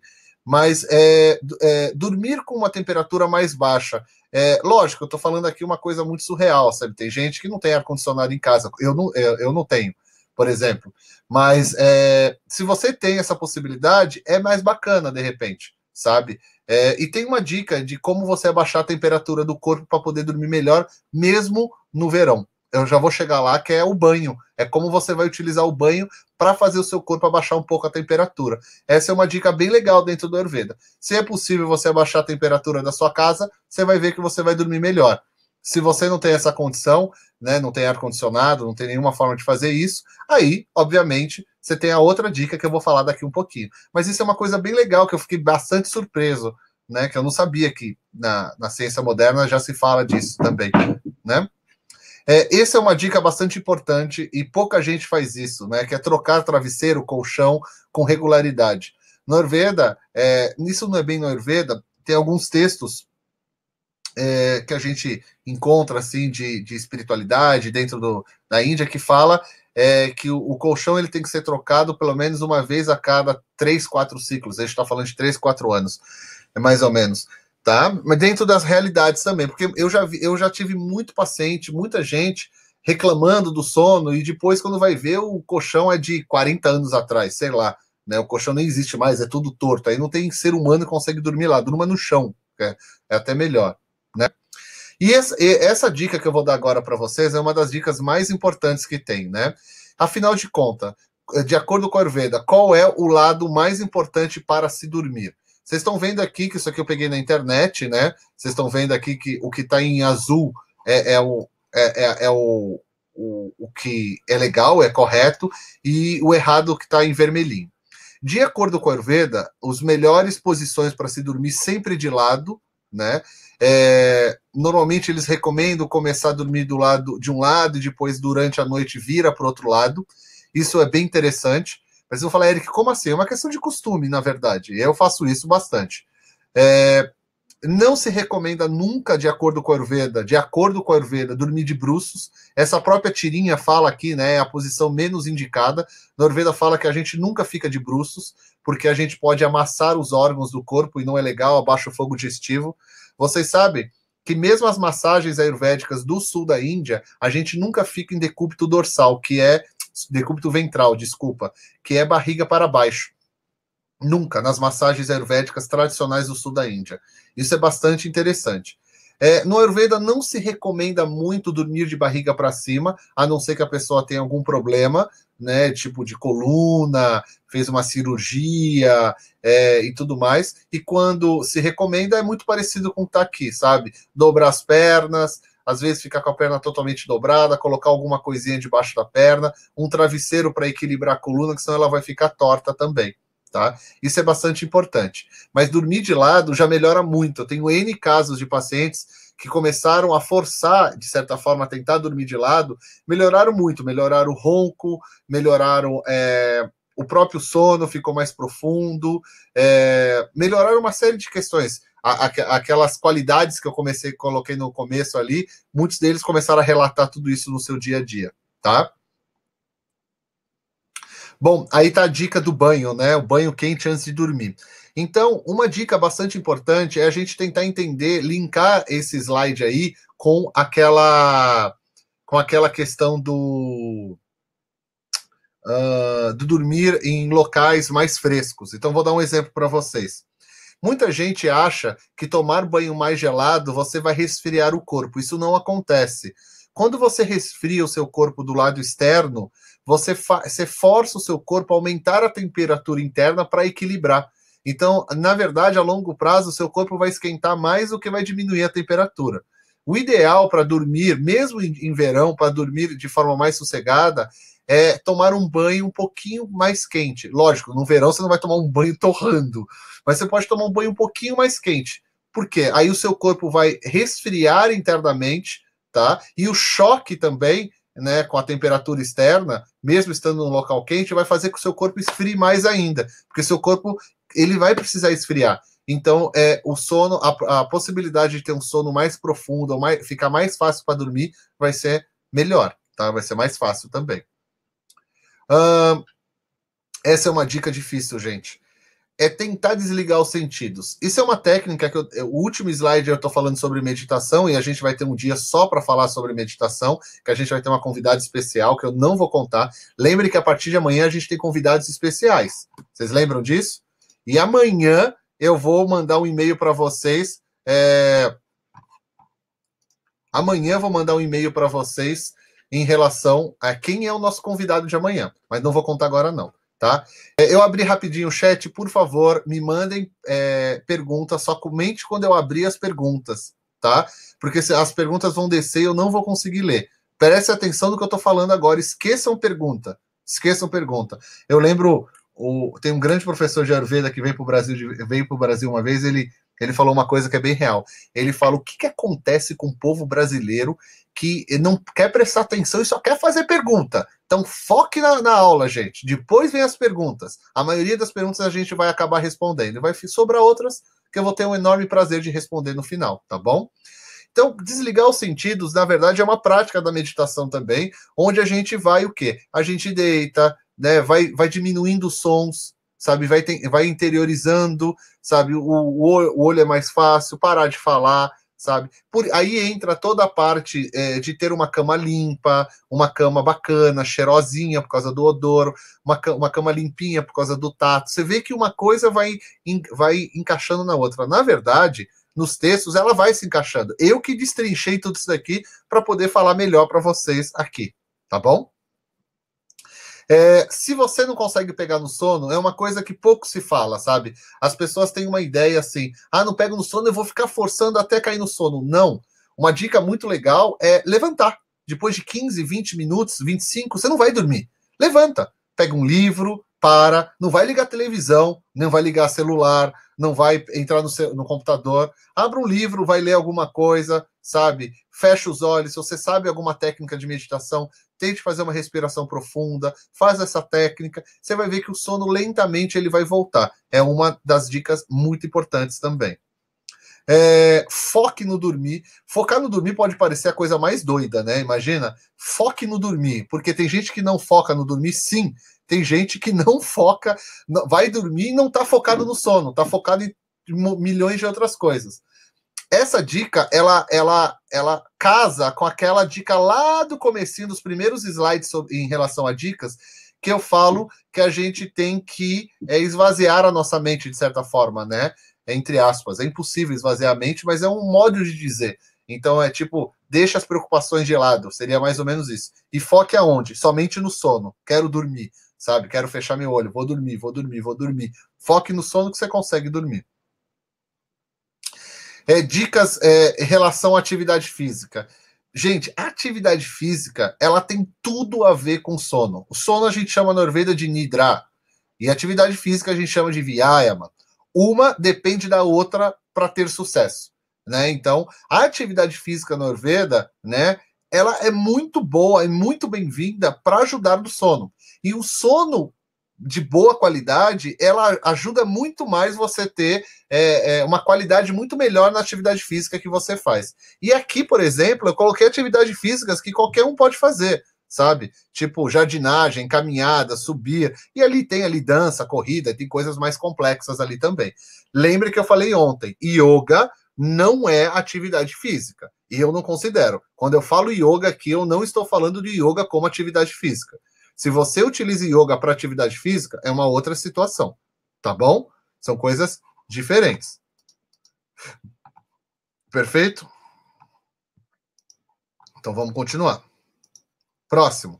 mas é, é, dormir com uma temperatura mais baixa. É, lógico, eu estou falando aqui uma coisa muito surreal, sabe? Tem gente que não tem ar-condicionado em casa, eu não, eu, eu não tenho, por exemplo. Mas é, se você tem essa possibilidade, é mais bacana de repente, sabe? É, e tem uma dica de como você abaixar a temperatura do corpo para poder dormir melhor, mesmo no verão eu já vou chegar lá, que é o banho. É como você vai utilizar o banho para fazer o seu corpo abaixar um pouco a temperatura. Essa é uma dica bem legal dentro do Ayurveda. Se é possível você abaixar a temperatura da sua casa, você vai ver que você vai dormir melhor. Se você não tem essa condição, né, não tem ar-condicionado, não tem nenhuma forma de fazer isso, aí, obviamente, você tem a outra dica que eu vou falar daqui um pouquinho. Mas isso é uma coisa bem legal que eu fiquei bastante surpreso, né, que eu não sabia que na, na ciência moderna já se fala disso também, né? É, essa é uma dica bastante importante e pouca gente faz isso, né? Que é trocar travesseiro, colchão com regularidade. Norveda, é, nisso não é bem Norveda. tem alguns textos é, que a gente encontra assim de, de espiritualidade dentro do, da Índia que fala é, que o, o, colchão ele tem que ser trocado pelo menos uma vez a cada três, quatro ciclos. A gente está falando de três, quatro anos, é mais ou menos tá? Mas dentro das realidades também, porque eu já, vi, eu já tive muito paciente, muita gente reclamando do sono e depois quando vai ver o colchão é de 40 anos atrás, sei lá, né? O colchão nem existe mais, é tudo torto. Aí não tem ser humano que consegue dormir lá, durma no chão, é, é até melhor, né? E essa, e essa dica que eu vou dar agora para vocês é uma das dicas mais importantes que tem, né? Afinal de contas, de acordo com a Ayurveda, qual é o lado mais importante para se dormir? Vocês estão vendo aqui que isso aqui eu peguei na internet, né? Vocês estão vendo aqui que o que está em azul é, é o, é, é, é o, o, o, que é legal, é correto, e o errado que está em vermelhinho. De acordo com a Ayurveda, as melhores posições para se dormir sempre de lado, né? É, normalmente eles recomendam começar a dormir do lado de um lado e depois durante a noite vira para o outro lado. Isso é bem interessante. Mas eu falei, Eric, como assim? É uma questão de costume, na verdade. Eu faço isso bastante. É, não se recomenda nunca, de acordo com a Ayurveda, de acordo com a Ayurveda, dormir de bruços. Essa própria tirinha fala aqui, né? É a posição menos indicada. Na Ayurveda fala que a gente nunca fica de bruços, porque a gente pode amassar os órgãos do corpo e não é legal, abaixa o fogo digestivo. Vocês sabem que mesmo as massagens ayurvédicas do sul da Índia, a gente nunca fica em decúbito dorsal, que é decúbito ventral, desculpa, que é barriga para baixo. Nunca nas massagens ayurvédicas tradicionais do sul da Índia. Isso é bastante interessante. É, no Ayurveda não se recomenda muito dormir de barriga para cima, a não ser que a pessoa tenha algum problema, né, tipo de coluna, fez uma cirurgia é, e tudo mais. E quando se recomenda é muito parecido com o taki, sabe? Dobrar as pernas, às vezes ficar com a perna totalmente dobrada, colocar alguma coisinha debaixo da perna, um travesseiro para equilibrar a coluna, que senão ela vai ficar torta também. Tá? Isso é bastante importante. Mas dormir de lado já melhora muito. Eu tenho N casos de pacientes que começaram a forçar, de certa forma, a tentar dormir de lado, melhoraram muito, melhoraram o ronco, melhoraram é, o próprio sono, ficou mais profundo, é, melhoraram uma série de questões aquelas qualidades que eu comecei, coloquei no começo ali, muitos deles começaram a relatar tudo isso no seu dia a dia, tá? Bom, aí tá a dica do banho, né? O banho quente antes de dormir. Então, uma dica bastante importante é a gente tentar entender, linkar esse slide aí com aquela com aquela questão do uh, do dormir em locais mais frescos. Então, vou dar um exemplo para vocês. Muita gente acha que tomar banho mais gelado você vai resfriar o corpo. Isso não acontece. Quando você resfria o seu corpo do lado externo, você, você força o seu corpo a aumentar a temperatura interna para equilibrar. Então, na verdade, a longo prazo, o seu corpo vai esquentar mais do que vai diminuir a temperatura. O ideal para dormir, mesmo em, em verão, para dormir de forma mais sossegada, é tomar um banho um pouquinho mais quente. Lógico, no verão você não vai tomar um banho torrando, mas você pode tomar um banho um pouquinho mais quente. Por quê? Aí o seu corpo vai resfriar internamente, tá? E o choque também, né, com a temperatura externa, mesmo estando num local quente, vai fazer com que o seu corpo esfrie mais ainda, porque seu corpo ele vai precisar esfriar. Então, é o sono, a, a possibilidade de ter um sono mais profundo, mais, ficar mais fácil para dormir, vai ser melhor, tá? Vai ser mais fácil também essa é uma dica difícil, gente. É tentar desligar os sentidos. Isso é uma técnica que eu, o último slide eu estou falando sobre meditação e a gente vai ter um dia só para falar sobre meditação, que a gente vai ter uma convidada especial que eu não vou contar. Lembre que a partir de amanhã a gente tem convidados especiais. Vocês lembram disso? E amanhã eu vou mandar um e-mail para vocês. É... Amanhã eu vou mandar um e-mail para vocês em relação a quem é o nosso convidado de amanhã, mas não vou contar agora não, tá? É, eu abri rapidinho o chat, por favor, me mandem é, perguntas, só comente quando eu abrir as perguntas, tá? Porque as perguntas vão descer e eu não vou conseguir ler. Preste atenção no que eu estou falando agora, esqueçam pergunta, esqueçam pergunta. Eu lembro, o, tem um grande professor de Ayurveda que veio para o Brasil, veio Brasil uma vez, ele ele falou uma coisa que é bem real. Ele fala o que, que acontece com o povo brasileiro que não quer prestar atenção e só quer fazer pergunta. Então foque na, na, aula, gente. Depois vem as perguntas. A maioria das perguntas a gente vai acabar respondendo. Vai sobrar outras que eu vou ter um enorme prazer de responder no final, tá bom? Então, desligar os sentidos, na verdade, é uma prática da meditação também, onde a gente vai o quê? A gente deita, né, vai, vai diminuindo os sons, sabe? Vai, tem, vai interiorizando, sabe? O, o, olho é mais fácil, parar de falar, sabe? Por, aí entra toda a parte é, de ter uma cama limpa, uma cama bacana, cheirosinha por causa do odor, uma, uma cama limpinha por causa do tato. Você vê que uma coisa vai, in, vai encaixando na outra. Na verdade, nos textos, ela vai se encaixando. Eu que destrinchei tudo isso daqui para poder falar melhor para vocês aqui, tá bom? É, se você não consegue pegar no sono, é uma coisa que pouco se fala, sabe? As pessoas têm uma ideia assim: ah, não pego no sono, eu vou ficar forçando até cair no sono. Não. Uma dica muito legal é levantar. Depois de 15, 20 minutos, 25, você não vai dormir. Levanta, pega um livro, para, não vai ligar televisão, não vai ligar celular, não vai entrar no, seu, no computador, abre um livro, vai ler alguma coisa, sabe? Fecha os olhos, se você sabe alguma técnica de meditação, tente fazer uma respiração profunda, faz essa técnica, você vai ver que o sono lentamente ele vai voltar. É uma das dicas muito importantes também. É, foque no dormir. Focar no dormir pode parecer a coisa mais doida, né? Imagina, foque no dormir, porque tem gente que não foca no dormir, sim. Tem gente que não foca, vai dormir e não está focado no sono, está focado em milhões de outras coisas. Essa dica, ela, ela, ela casa com aquela dica lá do comecinho dos primeiros slides sobre, em relação a dicas, que eu falo que a gente tem que é, esvaziar a nossa mente de certa forma, né? entre aspas, é impossível esvaziar a mente, mas é um modo de dizer. Então é tipo, deixa as preocupações de lado, seria mais ou menos isso. E foque aonde? Somente no sono. Quero dormir, sabe? Quero fechar meu olho, vou dormir, vou dormir, vou dormir. Foque no sono que você consegue dormir. É, dicas é, em relação à atividade física. Gente, a atividade física, ela tem tudo a ver com sono. O sono a gente chama na Ayurveda de nidra. E atividade física a gente chama de vyayama. Uma depende da outra para ter sucesso, né? Então, a atividade física na né, ela é muito boa e é muito bem-vinda para ajudar no sono. E o sono de boa qualidade, ela ajuda muito mais você ter é, é, uma qualidade muito melhor na atividade física que você faz. E aqui, por exemplo, eu coloquei atividades físicas que qualquer um pode fazer, sabe? Tipo jardinagem, caminhada, subir. E ali tem ali dança, corrida, tem coisas mais complexas ali também. Lembre que eu falei ontem, yoga não é atividade física. E eu não considero. Quando eu falo yoga aqui, eu não estou falando de yoga como atividade física. Se você utiliza yoga para atividade física, é uma outra situação, tá bom? São coisas diferentes. Perfeito? Então vamos continuar. Próximo.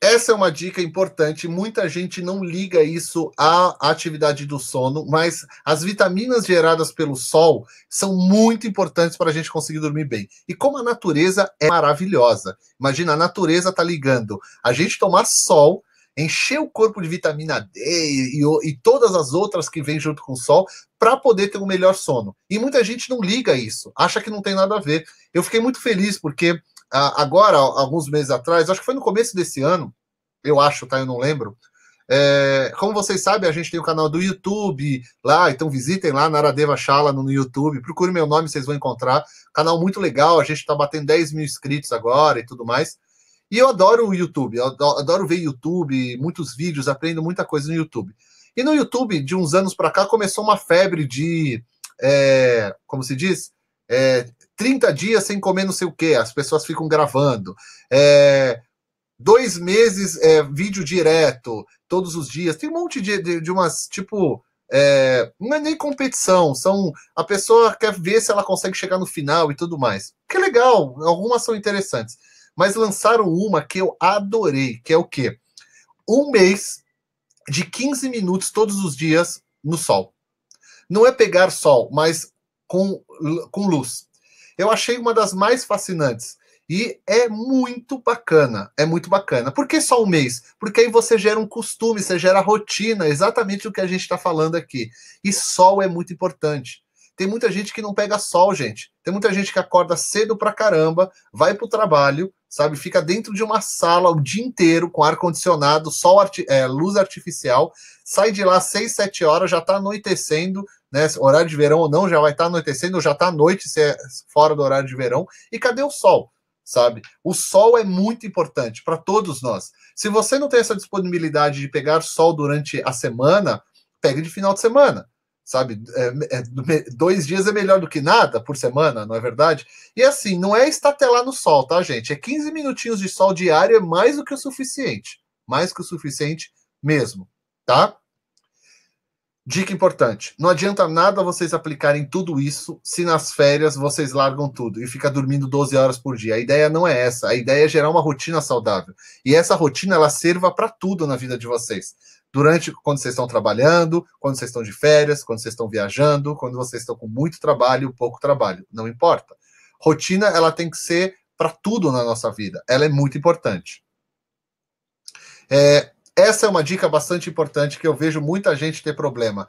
Essa é uma dica importante. Muita gente não liga isso à atividade do sono, mas as vitaminas geradas pelo sol são muito importantes para a gente conseguir dormir bem. E como a natureza é maravilhosa. Imagina, a natureza tá ligando a gente tomar sol, encher o corpo de vitamina D e, e, e todas as outras que vêm junto com o sol para poder ter um melhor sono. E muita gente não liga isso, acha que não tem nada a ver. Eu fiquei muito feliz porque agora, alguns meses atrás, acho que foi no começo desse ano, eu acho, tá? Eu não lembro. É, como vocês sabem, a gente tem o canal do YouTube lá, então visitem lá Naradeva Chala no YouTube, procure meu nome, vocês vão encontrar. Canal muito legal, a gente está batendo 10 mil inscritos agora e tudo mais. E eu adoro o YouTube, eu adoro ver YouTube, muitos vídeos, aprendo muita coisa no YouTube. E no YouTube, de uns anos para cá, começou uma febre de. É, como se diz? é, 30 dias sem comer não sei o que, as pessoas ficam gravando. É, dois meses é, vídeo direto, todos os dias. Tem um monte de, de, de umas, tipo. É, não é nem competição, são a pessoa quer ver se ela consegue chegar no final e tudo mais. Que legal, algumas são interessantes. Mas lançaram uma que eu adorei, que é o quê? Um mês de 15 minutos todos os dias no sol. Não é pegar sol, mas com, com luz. Eu achei uma das mais fascinantes. E é muito bacana, é muito bacana. Por que só um mês? Porque aí você gera um costume, você gera rotina, exatamente o que a gente está falando aqui. E sol é muito importante. Tem muita gente que não pega sol, gente. Tem muita gente que acorda cedo pra caramba, vai pro trabalho, sabe? Fica dentro de uma sala o dia inteiro com ar condicionado, sol, arti é, luz artificial, sai de lá às 6, 7 horas, já tá anoitecendo, né? Horário de verão ou não, já vai estar tá anoitecendo, já está à noite se é fora do horário de verão. E cadê o sol? Sabe? O sol é muito importante para todos nós. Se você não tem essa disponibilidade de pegar sol durante a semana, pegue de final de semana sabe? É, é, dois dias é melhor do que nada por semana, não é verdade? E assim, não é estatelar no sol, tá, gente? É 15 minutinhos de sol diário, é mais do que o suficiente. Mais que o suficiente mesmo, tá? Dica importante: não adianta nada vocês aplicarem tudo isso se nas férias vocês largam tudo e fica dormindo 12 horas por dia. A ideia não é essa. A ideia é gerar uma rotina saudável. E essa rotina ela serva para tudo na vida de vocês. Durante quando vocês estão trabalhando, quando vocês estão de férias, quando vocês estão viajando, quando vocês estão com muito trabalho, pouco trabalho, não importa. Rotina ela tem que ser para tudo na nossa vida. Ela é muito importante. É, essa é uma dica bastante importante que eu vejo muita gente ter problema.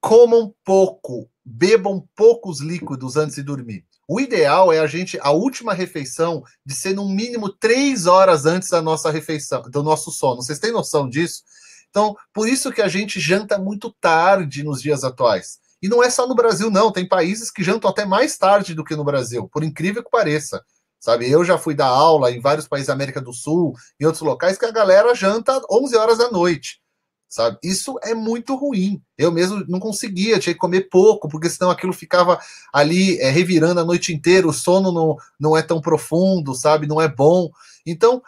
Comam pouco, bebam poucos líquidos antes de dormir. O ideal é a gente, a última refeição, de ser no mínimo três horas antes da nossa refeição, do nosso sono. Vocês têm noção disso? Então, por isso que a gente janta muito tarde nos dias atuais. E não é só no Brasil, não. Tem países que jantam até mais tarde do que no Brasil, por incrível que pareça. Sabe, eu já fui dar aula em vários países da América do Sul e outros locais que a galera janta 11 horas da noite. Sabe? Isso é muito ruim. Eu mesmo não conseguia, tinha que comer pouco, porque senão aquilo ficava ali é, revirando a noite inteira, o sono não, não é tão profundo, sabe? Não é bom. Então,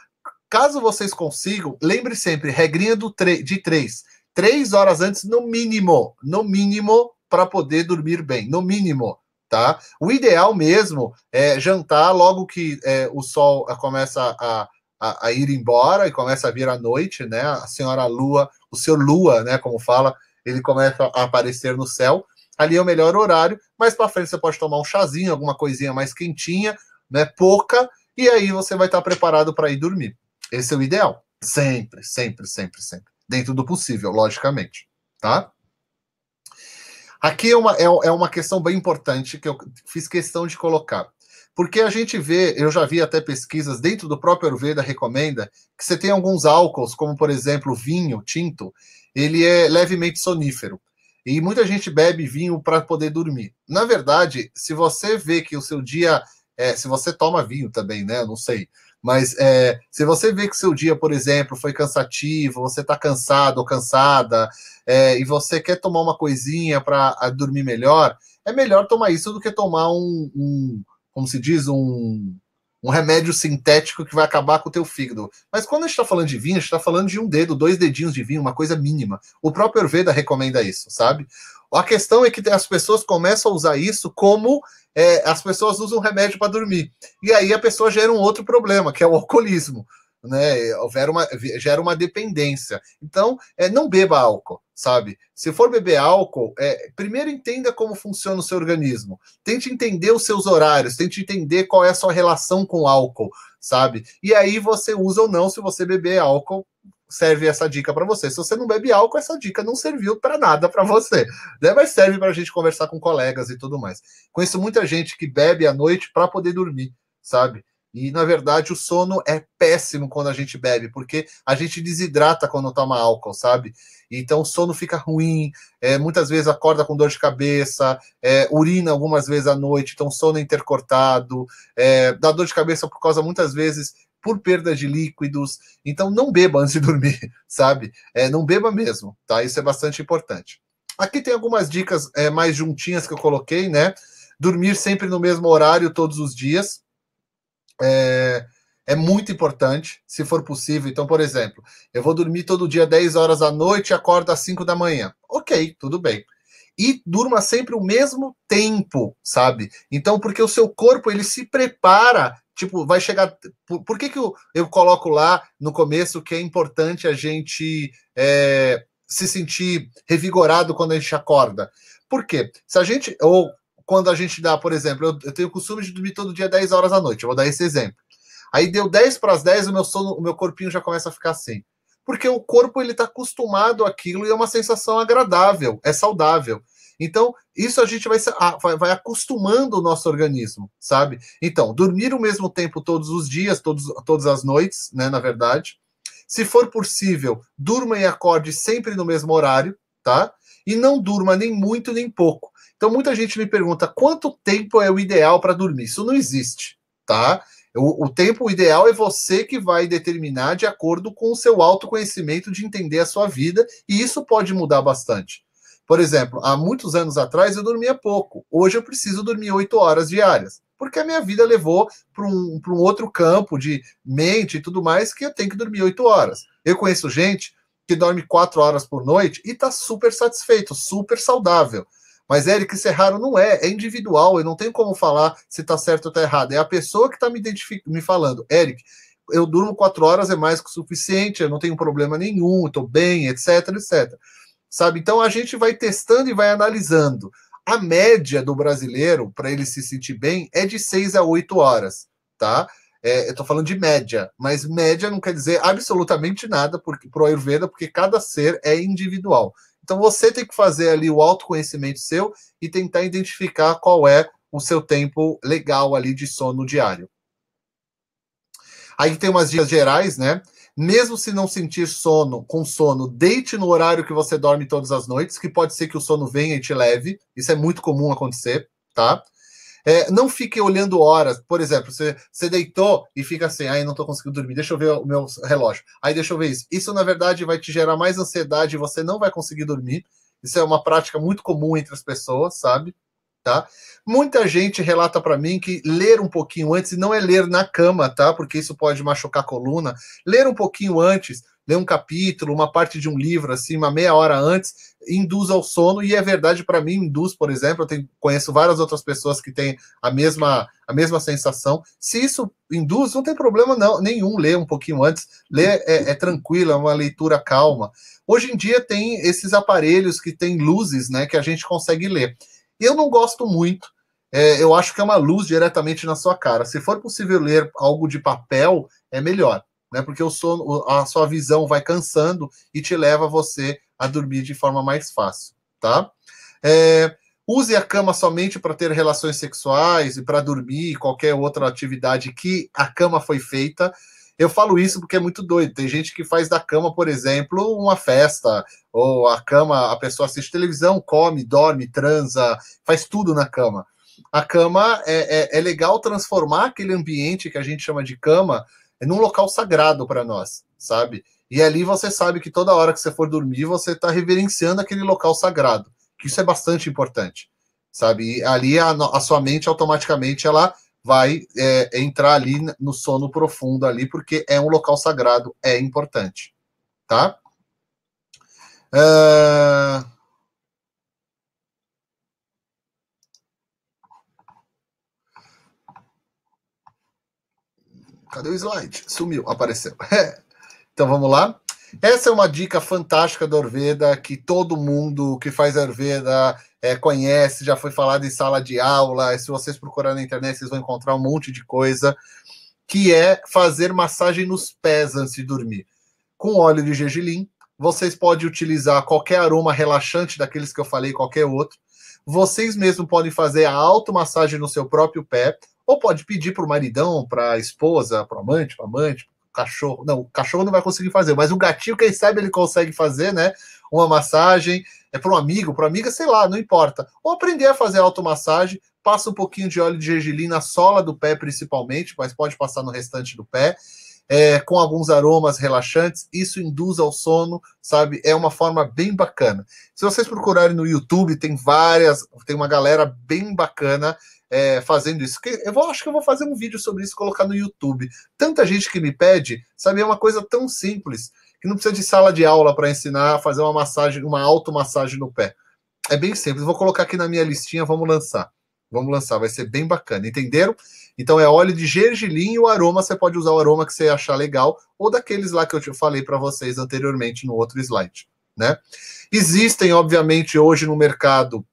caso vocês consigam, lembre sempre, regrinha do de três. Três horas antes, no mínimo, no mínimo, para poder dormir bem, no mínimo tá? O ideal mesmo é jantar logo que é, o sol eh, começa a, a, a, ir embora e começa a vir a noite, né? A senhora lua, o seu lua, né? Como fala, ele começa a aparecer no céu. Ali é o melhor horário, mas para frente você pode tomar um chazinho, alguma coisinha mais quentinha, né? Pouca, e aí você vai estar preparado para ir dormir. Esse é o ideal. Sempre, sempre, sempre, sempre. Dentro do possível, logicamente, tá? Aqui é uma, é, é uma questão bem importante que eu fiz questão de colocar. Porque a gente vê, eu já vi até pesquisas dentro do próprio Ayurveda recomenda que você tem alguns álcools, como por exemplo vinho tinto, ele é levemente sonífero. E muita gente bebe vinho para poder dormir. Na verdade, se você vê que o seu dia, é, se você toma vinho também, né, eu não sei, mas é, se você vê que seu dia, por exemplo, foi cansativo, você está cansado ou cansada, é, e você quer tomar uma coisinha para ah, dormir melhor, é melhor tomar isso do que tomar um, um como se diz, um, um, remédio sintético que vai acabar com o teu fígado. Mas quando a gente está falando de vinho, a gente está falando de um dedo, dois dedinhos de vinho, uma coisa mínima. O próprio Ayurveda recomenda isso, sabe? A questão é que as pessoas começam a usar isso como é, as pessoas usam remédio para dormir. E aí a pessoa gera um outro problema, que é o alcoolismo. Né, gera, uma, gera uma dependência. Então, é, não beba álcool, sabe? Se for beber álcool, é, primeiro entenda como funciona o seu organismo. Tente entender os seus horários, tente entender qual é a sua relação com o álcool, sabe? E aí você usa ou não, se você beber álcool, serve essa dica para você. Se você não bebe álcool, essa dica não serviu para nada para você, né? Mas serve para a gente conversar com colegas e tudo mais. Conheço muita gente que bebe à noite para poder dormir, sabe? E na verdade o sono é péssimo quando a gente bebe, porque a gente desidrata quando toma álcool, sabe? Então o sono fica ruim, é, muitas vezes acorda com dor de cabeça, é, urina algumas vezes à noite, então sono é intercortado, é, dá dor de cabeça por causa muitas vezes por perda de líquidos. Então, não beba antes de dormir, *laughs* sabe? É, não beba mesmo, tá? Isso é bastante importante. Aqui tem algumas dicas é, mais juntinhas que eu coloquei, né? Dormir sempre no mesmo horário todos os dias. É, é muito importante, se for possível. Então, por exemplo, eu vou dormir todo dia 10 horas da noite e acordo às 5 da manhã. Ok, tudo bem e durma sempre o mesmo tempo, sabe? Então, porque o seu corpo ele se prepara, tipo, vai chegar. Por, por que, que eu, eu coloco lá no começo que é importante a gente é, se sentir revigorado quando a gente acorda? Por quê? Se a gente. Ou quando a gente dá, por exemplo, eu, eu tenho o costume de dormir todo dia 10 horas da noite, eu vou dar esse exemplo. Aí deu 10 para as 10, o meu sono, o meu corpinho já começa a ficar assim porque o corpo ele está acostumado àquilo e é uma sensação agradável, é saudável. Então, isso a gente vai, vai acostumando o nosso organismo, sabe? Então, dormir o mesmo tempo todos os dias, todos, todas as noites, né? Na verdade. Se for possível, durma e acorde sempre no mesmo horário, tá? E não durma nem muito nem pouco. Então, muita gente me pergunta quanto tempo é o ideal para dormir. Isso não existe, tá? O, o, tempo ideal é você que vai determinar de acordo com o seu autoconhecimento de entender a sua vida, e isso pode mudar bastante. Por exemplo, há muitos anos atrás eu dormia pouco, hoje eu preciso dormir oito horas diárias, porque a minha vida levou para um, um outro campo de mente e tudo mais que eu tenho que dormir oito horas. Eu conheço gente que dorme quatro horas por noite e está super satisfeito, super saudável. Mas Eric Serraro é não é, é individual, eu não tenho como falar se está certo ou está errado. É a pessoa que está me, me falando, Eric, eu durmo quatro horas, é mais que o suficiente, eu não tenho problema nenhum, estou bem, etc, etc. Sabe? Então a gente vai testando e vai analisando. A média do brasileiro, para ele se sentir bem, é de seis a oito horas, tá? É, eu estou falando de média, mas média não quer dizer absolutamente nada para o Ayurveda, porque cada ser é individual. Então você tem que fazer ali o autoconhecimento seu e tentar identificar qual é o seu tempo legal ali de sono diário. Aí tem umas dicas gerais, né? Mesmo se não sentir sono com sono, deite no horário que você dorme todas as noites, que pode ser que o sono venha e te leve. Isso é muito comum acontecer, tá? É, não fique olhando horas. Por exemplo, você, você deitou e fica assim, aí ah, não estou conseguindo dormir, deixa eu ver o meu relógio. Aí deixa eu ver isso. Isso, na verdade, vai te gerar mais ansiedade e você não vai conseguir dormir. Isso é uma prática muito comum entre as pessoas, sabe? Tá? Muita gente relata para mim que ler um pouquinho antes, e não é ler na cama, tá? Porque isso pode machucar a coluna. Ler um pouquinho antes, ler um capítulo, uma parte de um livro, assim, uma meia hora antes, induz ao sono e é verdade para mim induz por exemplo eu tenho, conheço várias outras pessoas que têm a mesma a mesma sensação se isso induz não tem problema não nenhum ler um pouquinho antes ler é, é tranquilo é uma leitura calma hoje em dia tem esses aparelhos que tem luzes né que a gente consegue ler eu não gosto muito é, eu acho que é uma luz diretamente na sua cara se for possível ler algo de papel é melhor né? Porque o sono, a sua visão vai cansando e te leva você a dormir de forma mais fácil, tá? É, use a cama somente para ter relações sexuais e para dormir e qualquer outra atividade que a cama foi feita. Eu falo isso porque é muito doido. Tem gente que faz da cama, por exemplo, uma festa, ou a cama, a pessoa assiste televisão, come, dorme, transa, faz tudo na cama. A cama é, é, é legal transformar aquele ambiente que a gente chama de cama é num local sagrado para nós, sabe? E ali você sabe que toda hora que você for dormir, você está reverenciando aquele local sagrado, que isso é bastante importante, sabe? E ali a, a sua mente automaticamente ela vai é, entrar ali no sono profundo ali, porque é um local sagrado, é importante, tá? Uh... Cadê o slide? Sumiu, apareceu. *laughs* É. Então vamos lá. Essa é uma dica fantástica da Orveda que todo mundo que faz Orveda é, conhece, já foi falado em sala de aula. Se vocês procurarem na internet, vocês vão encontrar um monte de coisa que é fazer massagem nos pés antes de dormir. Com óleo de gergelim, vocês podem utilizar qualquer aroma relaxante daqueles que eu falei, qualquer outro. Vocês mesmo podem fazer a automassagem no seu próprio pé. Ou pode pedir para o maridão, para a esposa, para o amante, para amante, pro cachorro. Não, o cachorro não vai conseguir fazer, mas o gatinho, quem sabe, ele consegue fazer, né? Uma massagem, é para um amigo, para amiga, sei lá, não importa. Ou aprender a fazer automassagem, passa um pouquinho de óleo de gergelim na sola do pé, principalmente, mas pode passar no restante do pé. É, com alguns aromas relaxantes, isso induz ao sono, sabe? É uma forma bem bacana. Se vocês procurarem no YouTube, tem várias, tem uma galera bem bacana é, fazendo isso. Eu vou, acho que eu vou fazer um vídeo sobre isso colocar no YouTube. Tanta gente que me pede, sabe, é uma coisa tão simples que não precisa de sala de aula para ensinar a fazer uma massagem, uma automassagem no pé. É bem simples. Vou colocar aqui na minha listinha, vamos lançar. Vamos lançar, vai ser bem bacana, entenderam? Então é óleo de gergelim e o aroma, você pode usar o aroma que você achar legal ou daqueles lá que eu te falei para vocês anteriormente no outro slide, né? Existem, obviamente, hoje no mercado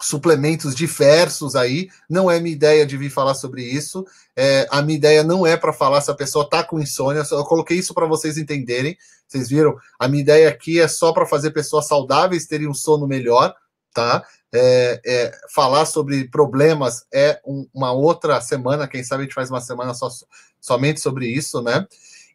suplementos diversos aí. Não é minha ideia de vir falar sobre isso. É, a minha ideia não é para falar se a pessoa tá com insônia. Eu coloquei isso para vocês entenderem. Vocês viram? A minha ideia aqui é só para fazer pessoas saudáveis terem um sono melhor, tá? É, é, falar sobre problemas é um, uma outra semana. Quem sabe a gente faz uma semana só, somente sobre isso, né?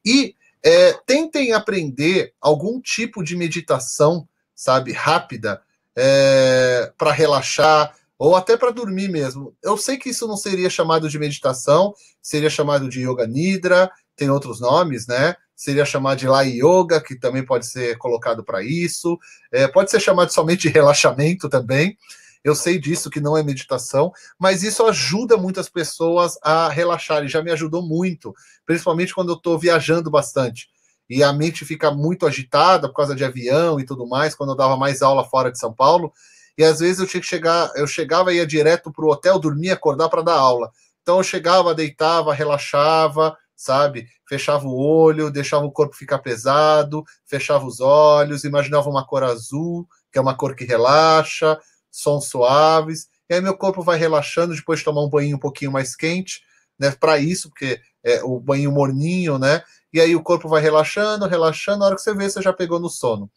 E é, tentem aprender algum tipo de meditação, sabe, rápida é, para relaxar ou até para dormir mesmo. Eu sei que isso não seria chamado de meditação, seria chamado de yoga nidra, tem outros nomes, né? Seria chamado de lai yoga, que também pode ser colocado para isso. É, pode ser chamado somente de relaxamento também. Eu sei disso que não é meditação, mas isso ajuda muitas pessoas a relaxarem. Já me ajudou muito, principalmente quando eu estou viajando bastante e a mente fica muito agitada por causa de avião e tudo mais, quando eu dava mais aula fora de São Paulo. E às vezes eu tinha que chegar, eu chegava e ia direto para o hotel, dormia, acordar para dar aula. Então eu chegava, deitava, relaxava, sabe? Fechava o olho, deixava o corpo ficar pesado, fechava os olhos, imaginava uma cor azul, que é uma cor que relaxa, sons suaves. E aí meu corpo vai relaxando, depois tomar um banho um pouquinho mais quente, né? Para isso, porque é, o banho morninho, né? E aí o corpo vai relaxando, relaxando, na hora que você vê, você já pegou no sono,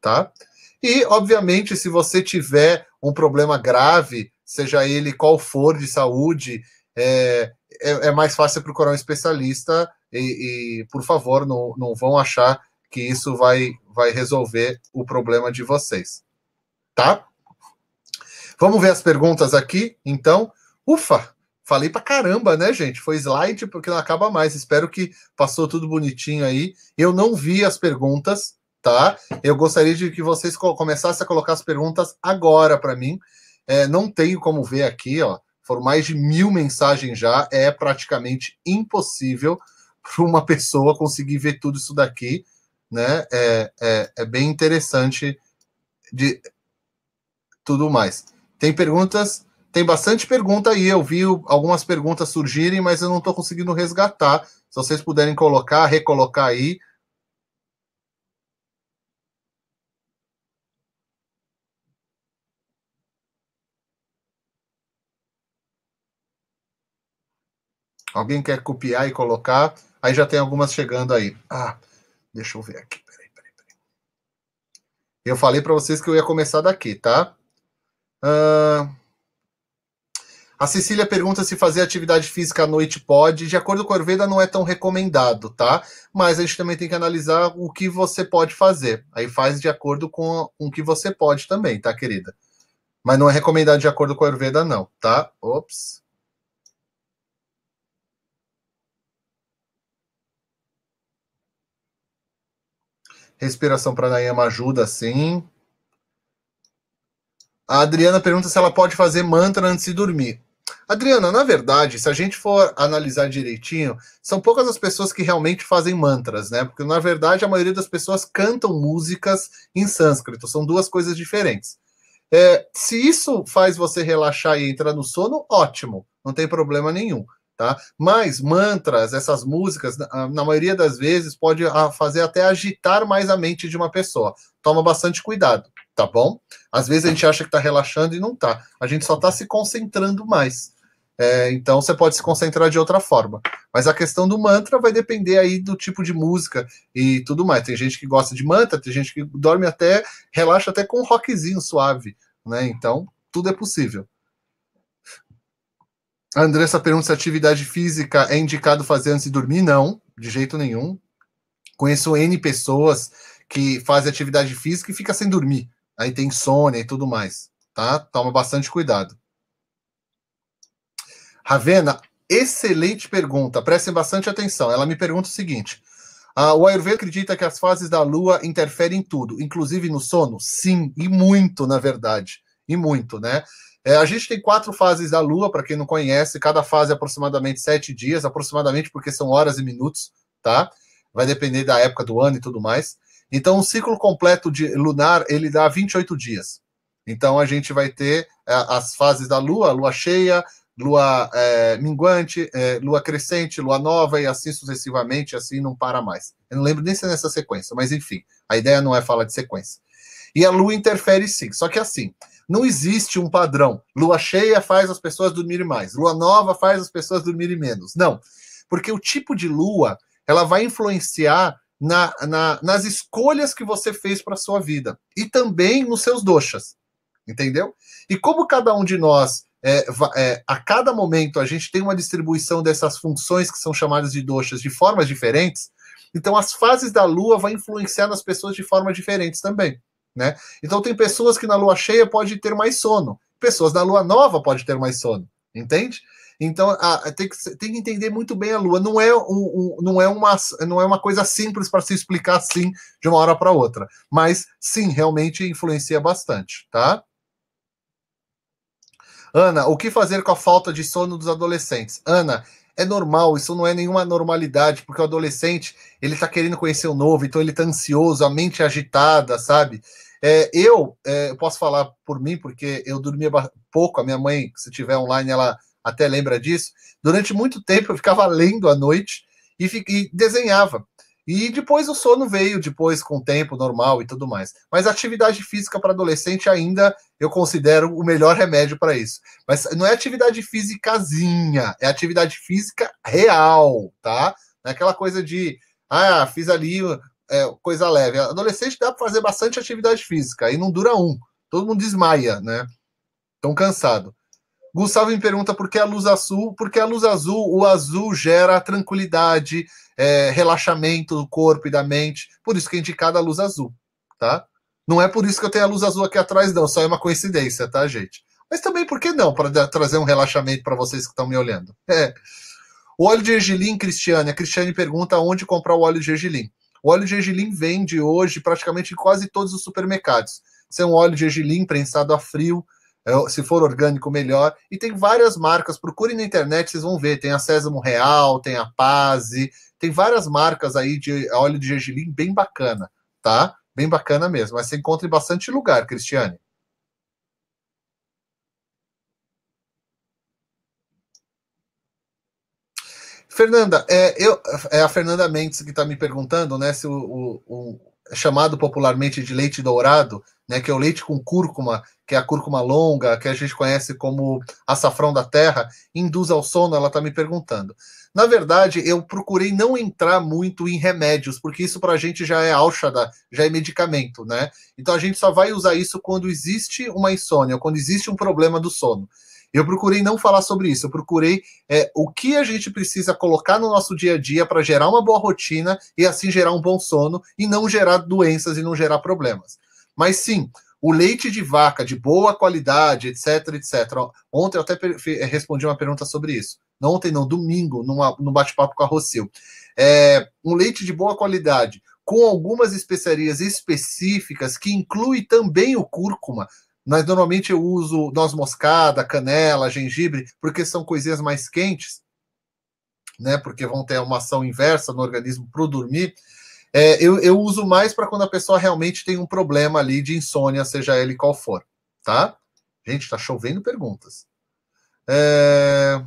tá? E, obviamente, se você tiver um problema grave, seja ele qual for de saúde, é, é, é mais fácil procurar um especialista e, e por favor, não, não vão achar que isso vai, vai resolver o problema de vocês, tá? Vamos ver as perguntas aqui, então. Ufa, Falei pra caramba, né, gente? Foi slide porque não acaba mais. Espero que passou tudo bonitinho aí. Eu não vi as perguntas, tá? Eu gostaria de que vocês começassem a colocar as perguntas agora para mim. É, não tenho como ver aqui, ó. Foram mais de mil mensagens já. É praticamente impossível *laughs* para uma pessoa conseguir ver tudo isso daqui, né? É, é, é bem interessante de tudo mais. Tem perguntas? tem bastante pergunta aí. Eu vi algumas perguntas surgirem, mas eu não estou conseguindo resgatar. Se vocês puderem colocar, recolocar aí. Alguém quer copiar e colocar? Aí já tem algumas chegando aí. Ah, deixa eu ver aqui. Peraí, peraí, peraí. Eu falei para vocês que eu ia começar daqui, tá? Uh... A Cecília pergunta se fazer atividade física à noite pode. De acordo com a Orveda, não é tão recomendado, tá? Mas a gente também tem que analisar o que você pode fazer. Aí faz de acordo com, o que você pode também, tá, querida? Mas não é recomendado de acordo com a Ayurveda, não, tá? Ops. Respiração pranayama ajuda, sim. A Adriana pergunta se ela pode fazer mantra antes de dormir. Adriana, na verdade, se a gente for analisar direitinho, são poucas as pessoas que realmente fazem mantras, né? Porque, na verdade, a maioria das pessoas cantam músicas em sânscrito. São duas coisas diferentes. É, se isso faz você relaxar e entrar no sono, ótimo. Não tem problema nenhum, tá? Mas mantras, essas músicas, na, na maioria das vezes, pode fazer até agitar mais a mente de uma pessoa. Toma bastante cuidado, tá bom? Às vezes a gente acha que está relaxando e não está. A gente só está se concentrando mais. É, então você pode se concentrar de outra forma. Mas a questão do mantra vai depender aí do tipo de música e tudo mais. Tem gente que gosta de mantra, tem gente que dorme até, relaxa até com um rockzinho suave, né? Então tudo é possível. A Andressa pergunta se atividade física é indicado fazer antes de dormir. Não, de jeito nenhum. Conheço N pessoas que fazem atividade física e fica sem dormir. Aí tem insônia e tudo mais, tá? Toma bastante cuidado. Ravena, excelente pergunta. Prestem bastante atenção. Ela me pergunta o seguinte: ah, o Ayurveda acredita que as fases da lua interferem em tudo, inclusive no sono? Sim, e muito, na verdade. E muito, né? É, a gente tem quatro fases da lua, para quem não conhece, cada fase é aproximadamente sete dias, aproximadamente porque são horas e minutos, tá? Vai depender da época do ano e tudo mais. Então, o ciclo completo de lunar, ele dá 28 dias. Então, a gente vai ter é, as fases da lua, lua cheia, lua é, minguante, é, lua crescente, lua nova e assim sucessivamente, assim não para mais. Eu não lembro nem se é nessa sequência, mas enfim, a ideia não é falar de sequência. E a lua interfere sim, só que assim, não existe um padrão. Lua cheia faz as pessoas dormirem mais, lua nova faz as pessoas dormirem menos. Não, porque o tipo de lua, ela vai influenciar na, na, nas escolhas que você fez para sua vida e também nos seus doxas, entendeu? E como cada um de nós é, é, a cada momento a gente tem uma distribuição dessas funções que são chamadas de doxas de formas diferentes, então as fases da Lua vão influenciar nas pessoas de formas diferentes também. Né? Então tem pessoas que na Lua cheia pode ter mais sono, pessoas na Lua nova pode ter mais sono, entende? Então a, tem, que, tem, que, entender muito bem a Lua. Não é, um, um, não é, uma, não é uma coisa simples para se explicar assim de uma hora para outra, mas sim, realmente influencia bastante, tá? Ana, o que fazer com a falta de sono dos adolescentes? Ana, é normal, isso não é nenhuma normalidade, porque o adolescente, ele tá querendo conhecer o novo, então ele tá ansioso, a mente agitada, sabe? É, eu, é, eu posso falar por mim, porque eu dormia pouco, a minha mãe, se tiver online, ela até lembra disso. Durante muito tempo eu ficava lendo à noite e, e desenhava. E depois o sono veio, depois com o tempo normal e tudo mais. Mas atividade física para adolescente ainda eu considero o melhor remédio para isso. Mas não é atividade físicazinha, é atividade física real, tá? Não é aquela coisa de, ah, fiz ali é, coisa leve. Adolescente dá para fazer bastante atividade física, aí não dura um. Todo mundo desmaia, né? Tão cansado. Gustavo me pergunta por que a luz azul? Porque a luz azul, o azul gera tranquilidade, é, relaxamento do corpo e da mente. Por isso que é indicada a luz azul, tá? Não é por isso que eu tenho a luz azul aqui atrás, não. Só é uma coincidência, tá, gente? Mas também, por que não? Para trazer um relaxamento para vocês que estão me olhando. É. O óleo de gergelim, Cristiane. A Cristiane pergunta onde comprar o óleo de gergelim. O óleo de gergelim vende hoje praticamente em quase todos os supermercados. Isso é um óleo de gergelim prensado a frio, é, se for orgânico, melhor. E tem várias marcas, procure na internet, vocês vão ver. Tem a Sésamo Real, tem a Pazzi, tem várias marcas aí de óleo de gergelim bem bacana, tá? Bem bacana mesmo. Mas você encontra em bastante lugar, Cristiane. Fernanda, é, eu, é a Fernanda Mendes que está me perguntando, né, se o, o chamado popularmente de leite dourado, né, que é o leite com cúrcuma, que é a cúrcuma longa, que a gente conhece como açafrão da terra, induz ao sono, ela está me perguntando. Na verdade, eu procurei não entrar muito em remédios, porque isso para a gente já é álchada, já é medicamento, né? Então a gente só vai usar isso quando existe uma insônia, quando existe um problema do sono. Eu procurei não falar sobre isso, eu procurei é, o que a gente precisa colocar no nosso dia a dia para gerar uma boa rotina e assim gerar um bom sono e não gerar doenças e não gerar problemas. Mas sim, o leite de vaca de boa qualidade, etc, etc. Ontem eu até respondi uma pergunta sobre isso. Não ontem, não, domingo, numa, bate-papo com a Rosseu. É, um leite de boa qualidade, com algumas especiarias específicas, que inclui também o cúrcuma, mas normalmente eu uso noz moscada, canela, gengibre, porque são coisinhas mais quentes, né? Porque vão ter uma ação inversa no organismo para dormir. É, eu, eu uso mais para quando a pessoa realmente tem um problema ali de insônia, seja ele qual for, tá? Gente, tá chovendo perguntas. É...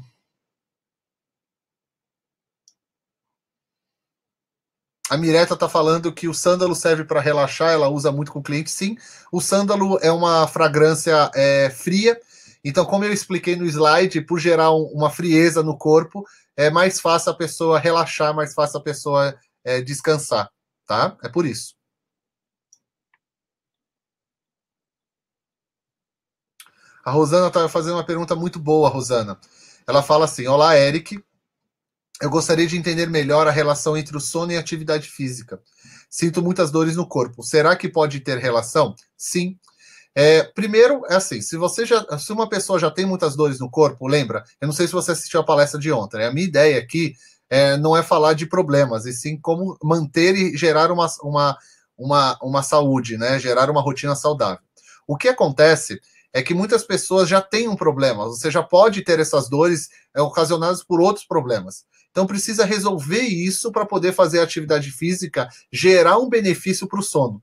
A Mireta está falando que o sândalo serve para relaxar, ela usa muito com o cliente, sim. O sândalo é uma fragrância é, fria, então, como eu expliquei no slide, por gerar um, uma frieza no corpo, é mais fácil a pessoa relaxar, mais fácil a pessoa é, descansar, tá? É por isso. A Rosana está fazendo uma pergunta muito boa, Rosana. Ela fala assim: Olá, Eric. Eu gostaria de entender melhor a relação entre o sono e a atividade física. Sinto muitas dores no corpo. Será que pode ter relação? Sim. É, primeiro, é assim, se você já, se uma pessoa já tem muitas dores no corpo, lembra? Eu não sei se você assistiu a palestra de ontem. Né? A minha ideia aqui é, não é falar de problemas, e sim como manter e gerar uma, uma, uma, uma saúde, né? Gerar uma rotina saudável. O que acontece é que muitas pessoas já têm um problema, você já pode ter essas dores é, ocasionadas por outros problemas. Então precisa resolver isso para poder fazer a atividade física gerar um benefício para o sono.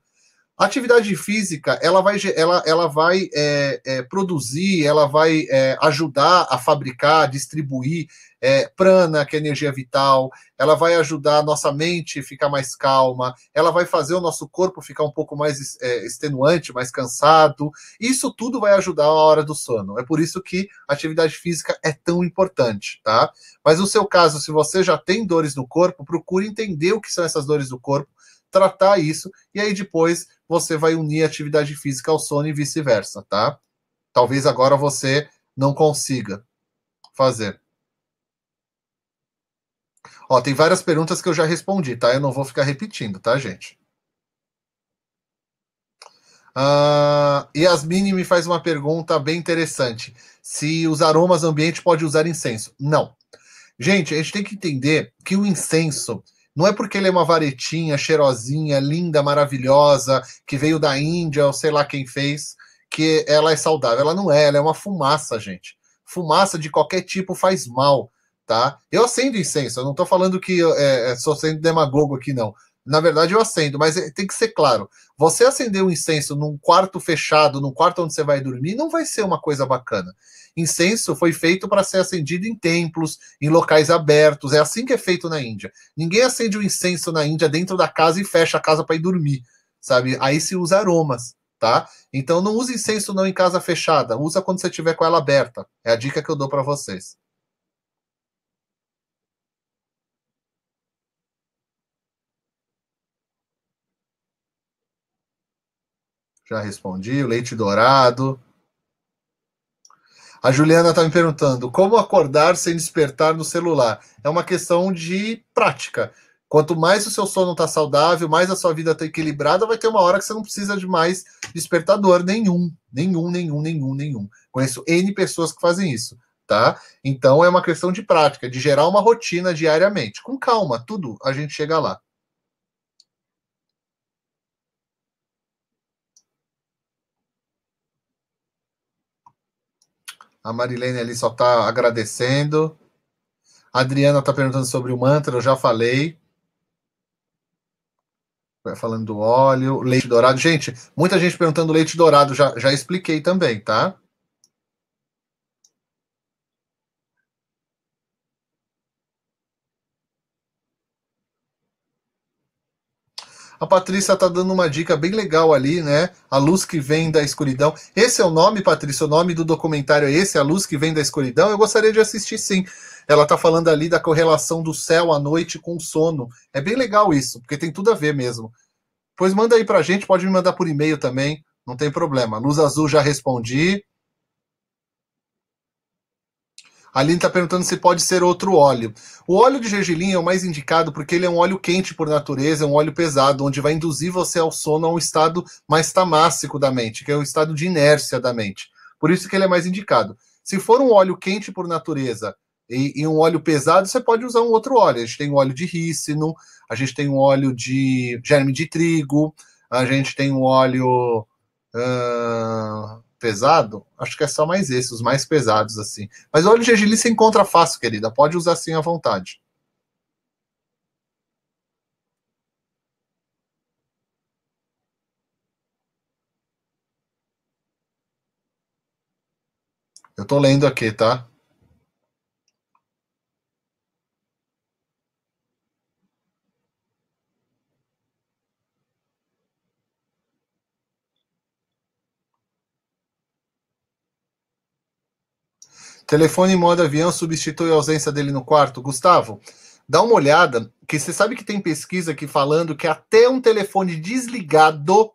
A atividade física ela vai, ela, ela vai é, é, produzir, ela vai é, ajudar a fabricar, distribuir é, prana, que é energia vital, ela vai ajudar a nossa mente a ficar mais calma, ela vai fazer o nosso corpo ficar um pouco mais é, extenuante, mais cansado. Isso tudo vai ajudar a hora do sono. É por isso que a atividade física é tão importante, tá? Mas no seu caso, se você já tem dores no corpo, procure entender o que são essas dores do corpo, tratar isso, e aí depois você vai unir a atividade física ao sono e vice-versa, tá? Talvez agora você não consiga fazer. Ó, tem várias perguntas que eu já respondi, tá? Eu não vou ficar repetindo, tá, gente? Uh, Yasmini me faz uma pergunta bem interessante. Se os aromas ambiente pode usar incenso? Não. Gente, a gente tem que entender que o incenso não é porque ele é uma varetinha cheirosinha, linda, maravilhosa, que veio da Índia ou sei lá quem fez, que ela é saudável. Ela não é, ela é uma fumaça, gente. Fumaça de qualquer tipo faz mal tá? Eu acendo incenso, eu não estou falando que é, é, sou sendo demagogo aqui, não. Na verdade, eu acendo, mas é, tem que ser claro. Você acender um incenso num quarto fechado, num quarto onde você vai dormir, não vai ser uma coisa bacana. Incenso foi feito para ser acendido em templos, em locais abertos. É assim que é feito na Índia. Ninguém acende o um incenso na Índia dentro da casa e fecha a casa para ir dormir, sabe? Aí se usa aromas, tá? Então não use incenso não em casa fechada. Usa quando você tiver com ela aberta. É a dica que eu dou para vocês. Já respondi. O leite dourado. A Juliana está me perguntando como acordar sem despertar no celular. É uma questão de prática. Quanto mais o seu sono está saudável, mais a sua vida está equilibrada, vai ter uma hora que você não precisa de mais despertador nenhum. Nenhum, nenhum, nenhum, nenhum. Conheço N pessoas que fazem isso, tá? Então é uma questão de prática, de gerar uma rotina diariamente. Com calma, tudo a gente chega lá. A Marilene ali só está agradecendo. A Adriana está perguntando sobre o mantra, eu já falei. Vai falando do óleo, leite dourado. Gente, muita gente perguntando leite dourado, já, já expliquei também, tá? A Patrícia está dando uma dica bem legal ali, né? A luz que vem da escuridão. Esse é o nome, Patrícia, o nome do documentário é esse, A Luz que Vem da Escuridão. Eu gostaria de assistir sim. Ela está falando ali da correlação do céu à noite com o sono. É bem legal isso, porque tem tudo a ver mesmo. Pois manda aí pra gente, pode me mandar por e-mail também, não tem problema. Luz Azul já respondi. Aline está perguntando se pode ser outro óleo. O óleo de gergelim é o mais indicado porque ele é um óleo quente por natureza, é um óleo pesado, onde vai induzir você ao sono a um estado mais tamássico da mente, que é o um estado de inércia da mente. Por isso que ele é mais indicado. Se for um óleo quente por natureza e, e um óleo pesado, você pode usar um outro óleo. A gente tem um óleo de rícino, a gente tem um óleo de germe de trigo, a gente tem um óleo. Uh pesado, acho que é só mais esse, os mais pesados, assim. Mas olha o gergelim se encontra fácil, querida. Pode usar sim à vontade. Eu tô lendo aqui, tá? Telefone em modo avião substitui a ausência dele no quarto. Gustavo, dá uma olhada, que você sabe que tem pesquisa aqui falando que até um telefone desligado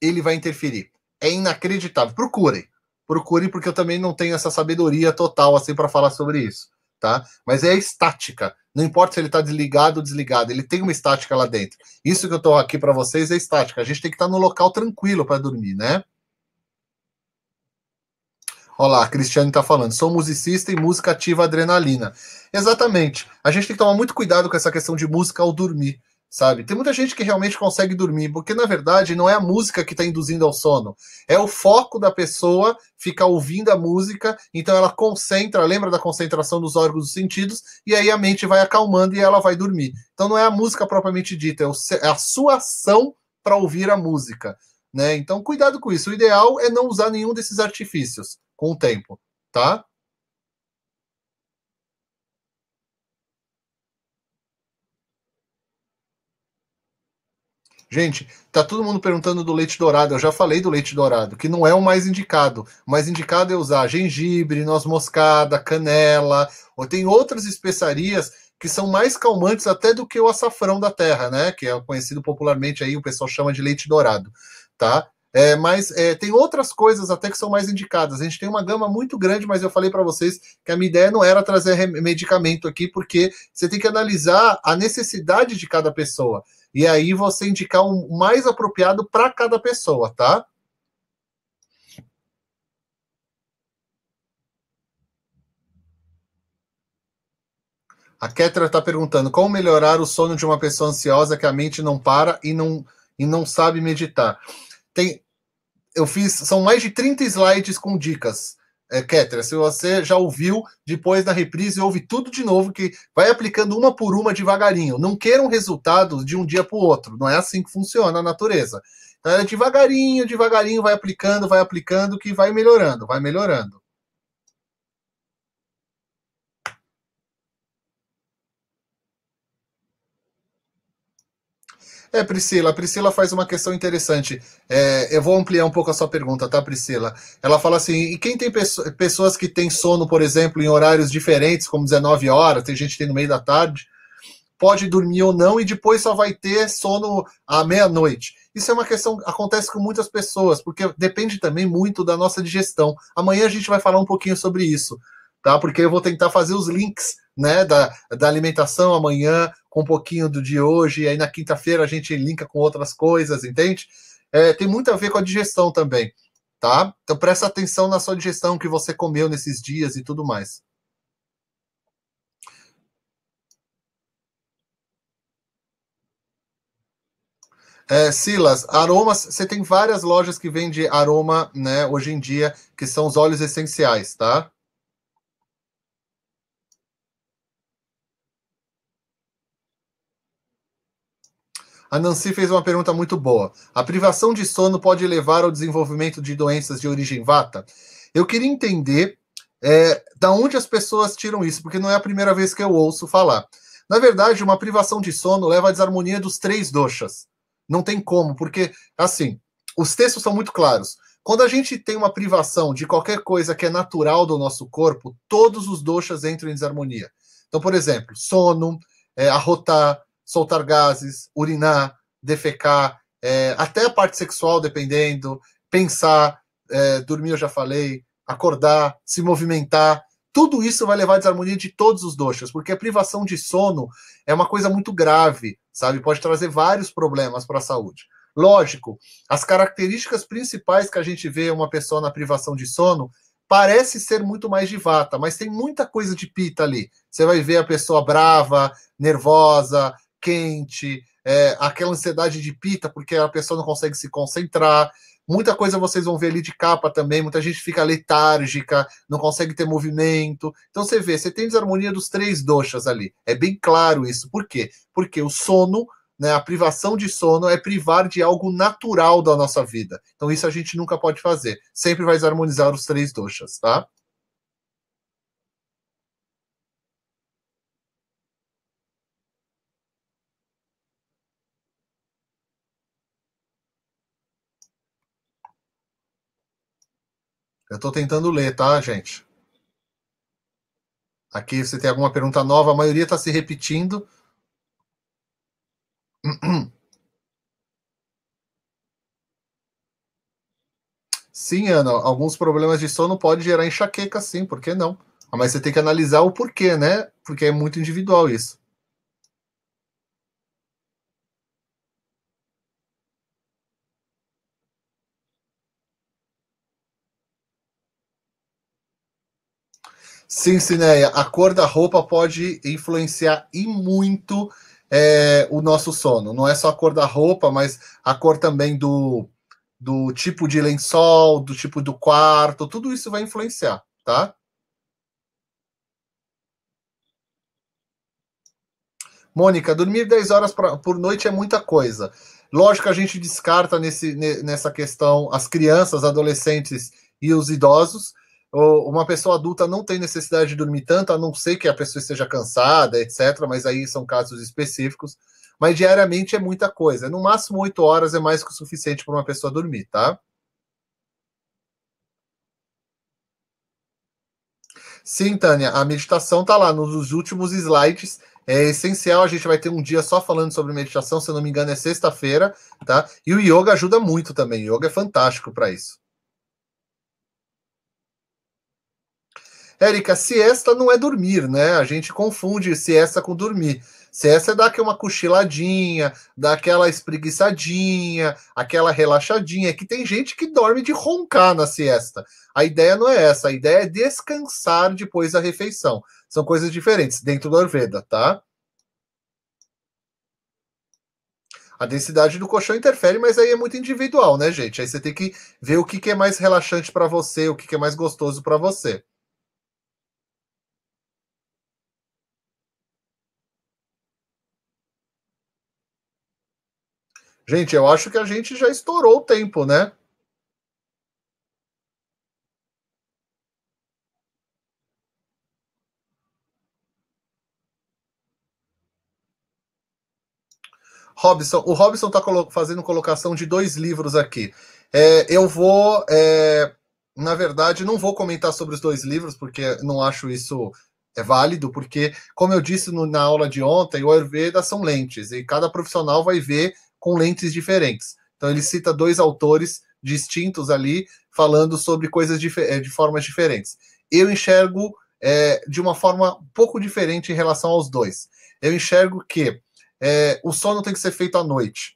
ele vai interferir. É inacreditável. Procurem. Procurem, porque eu também não tenho essa sabedoria total assim para falar sobre isso, tá? Mas é estática. Não importa se ele está desligado ou desligado, ele tem uma estática lá dentro. Isso que eu estou aqui para vocês é estática. A gente tem que estar tá no local tranquilo para dormir, né? Olá, a Cristiane está falando. Sou musicista e música ativa adrenalina. Exatamente. A gente tem que tomar muito cuidado com essa questão de música ao dormir, sabe? Tem muita gente que realmente consegue dormir, porque na verdade não é a música que está induzindo ao sono. É o foco da pessoa ficar ouvindo a música, então ela concentra, lembra da concentração dos órgãos dos sentidos, e aí a mente vai acalmando e ela vai dormir. Então não é a música propriamente dita, é, é a sua ação para ouvir a música. Né? Então, cuidado com isso. O ideal é não usar nenhum desses artifícios com o tempo, tá? Gente, tá todo mundo perguntando do leite dourado. Eu já falei do leite dourado, que não é o mais indicado. O mais indicado é usar gengibre, noz moscada, canela, ou tem outras especiarias que são mais calmantes até do que o açafrão da terra, né? Que é conhecido popularmente aí, o pessoal chama de leite dourado, tá? É, mas é, tem outras coisas até que são mais indicadas. A gente tem uma gama muito grande, mas eu falei para vocês que a minha ideia não era trazer medicamento aqui, porque você tem que analisar a necessidade de cada pessoa. E aí você indicar o um mais apropriado para cada pessoa, tá? A Ketra está perguntando como melhorar o sono de uma pessoa ansiosa que a mente não para e não, e não sabe meditar. Tem, eu fiz, são mais de 30 slides com dicas. É, Ketra, se você já ouviu, depois da reprise, ouve tudo de novo, que vai aplicando uma por uma devagarinho. Não queiram resultados de um dia para o outro. Não é assim que funciona a natureza. Então, é devagarinho, devagarinho, vai aplicando, vai aplicando, que vai melhorando, vai melhorando. É, Priscila, a Priscila faz uma questão interessante. É, eu vou ampliar um pouco a sua pergunta, tá, Priscila? Ela fala assim: e quem tem pessoas que têm sono, por exemplo, em horários diferentes, como 19 horas, tem gente que tem no meio da tarde, pode dormir ou não e depois só vai ter sono à meia-noite. Isso é uma questão acontece com muitas pessoas, porque depende também muito da nossa digestão. Amanhã a gente vai falar um pouquinho sobre isso tá? Porque eu vou tentar fazer os links, né, da, da alimentação amanhã com um pouquinho do de hoje, e aí na quinta-feira a gente linka com outras coisas, entende? É, tem muito a ver com a digestão também, tá? Então presta atenção na sua digestão que você comeu nesses dias e tudo mais. É, Silas, aromas, você tem várias lojas que vendem aroma, né, hoje em dia, que são os óleos essenciais, tá? A Nancy fez uma pergunta muito boa. A privação de sono pode levar ao desenvolvimento de doenças de origem vata? Eu queria entender é, da onde as pessoas tiram isso, porque não é a primeira vez que eu ouço falar. Na verdade, uma privação de sono leva à desarmonia dos três doxas. Não tem como, porque, assim, os textos são muito claros. Quando a gente tem uma privação de qualquer coisa que é natural do nosso corpo, todos os doxas entram em desarmonia. Então, por exemplo, sono, é, arrotar, soltar gases, urinar, defecar, é, até a parte sexual, dependendo, pensar, é, dormir, eu já falei, acordar, se movimentar. Tudo isso vai levar à desarmonia de todos os doshas, porque a privação de sono é uma coisa muito grave, sabe? Pode trazer vários problemas para a saúde. Lógico, as características principais que a gente vê uma pessoa na privação de sono parece ser muito mais de vata, mas tem muita coisa de pita ali. Você vai ver a pessoa brava, nervosa, quente, é, aquela ansiedade de pita, porque a pessoa não consegue se concentrar. Muita coisa vocês vão ver ali de capa também, muita gente fica letárgica, não consegue ter movimento. Então você vê, você tem desarmonia dos três doxas ali. É bem claro isso. Por quê? Porque o sono, né, a privação de sono é privar de algo natural da nossa vida. Então isso a gente nunca pode fazer. Sempre vai desarmonizar os três doxas, tá? Eu estou tentando ler, tá, gente? Aqui, você tem alguma pergunta nova, a maioria está se repetindo. *clears throat* Sim, Ana, alguns problemas de sono podem gerar enxaqueca, sim, por que não? Mas você tem que analisar o porquê, né? Porque é muito individual isso. Sim, Cineia, a cor da roupa pode influenciar e muito é, o nosso sono. Não é só a cor da roupa, mas a cor também do, do tipo de lençol, do tipo do quarto, tudo isso vai influenciar, tá? Mônica, dormir 10 horas pra, por noite é muita coisa. Lógico que a gente descarta nesse, nessa questão as crianças, adolescentes e os idosos, uma pessoa adulta não tem necessidade de dormir tanto, a não ser que a pessoa esteja cansada, etc. Mas aí são casos específicos. Mas diariamente é muita coisa. No máximo oito horas é mais que o suficiente para uma pessoa dormir, tá? Sim, Tânia, a meditação está lá nos últimos slides. É essencial, a gente vai ter um dia só falando sobre meditação, se eu não me engano, é sexta-feira, tá? E o yoga ajuda muito também. O yoga é fantástico para isso. Érica, siesta não é dormir, né? A gente confunde siesta com dormir. Siesta é dar aqui uma cochiladinha, dar aquela espreguiçadinha, aquela relaxadinha. É que tem gente que dorme de roncar na siesta. A ideia não é essa, a ideia é descansar depois da refeição. São coisas diferentes dentro do Orveda, tá? A densidade do colchão interfere, mas aí é muito individual, né, gente? Aí você tem que ver o que, é mais relaxante para você, o que é mais gostoso para você. Gente, eu acho que a gente já estourou o tempo, né? Robson, o Robson está colo fazendo colocação de dois livros aqui. É, eu vou, é, na verdade, não vou comentar sobre os dois livros, porque não acho isso é válido, porque, como eu disse no, na aula de ontem, o Ayurveda são lentes, e cada profissional vai ver com lentes diferentes. Então ele cita dois autores distintos ali, falando sobre coisas de, eh, de formas diferentes. Eu enxergo é, de uma forma um pouco diferente em relação aos dois. Eu enxergo que é, o sono tem que ser feito à noite.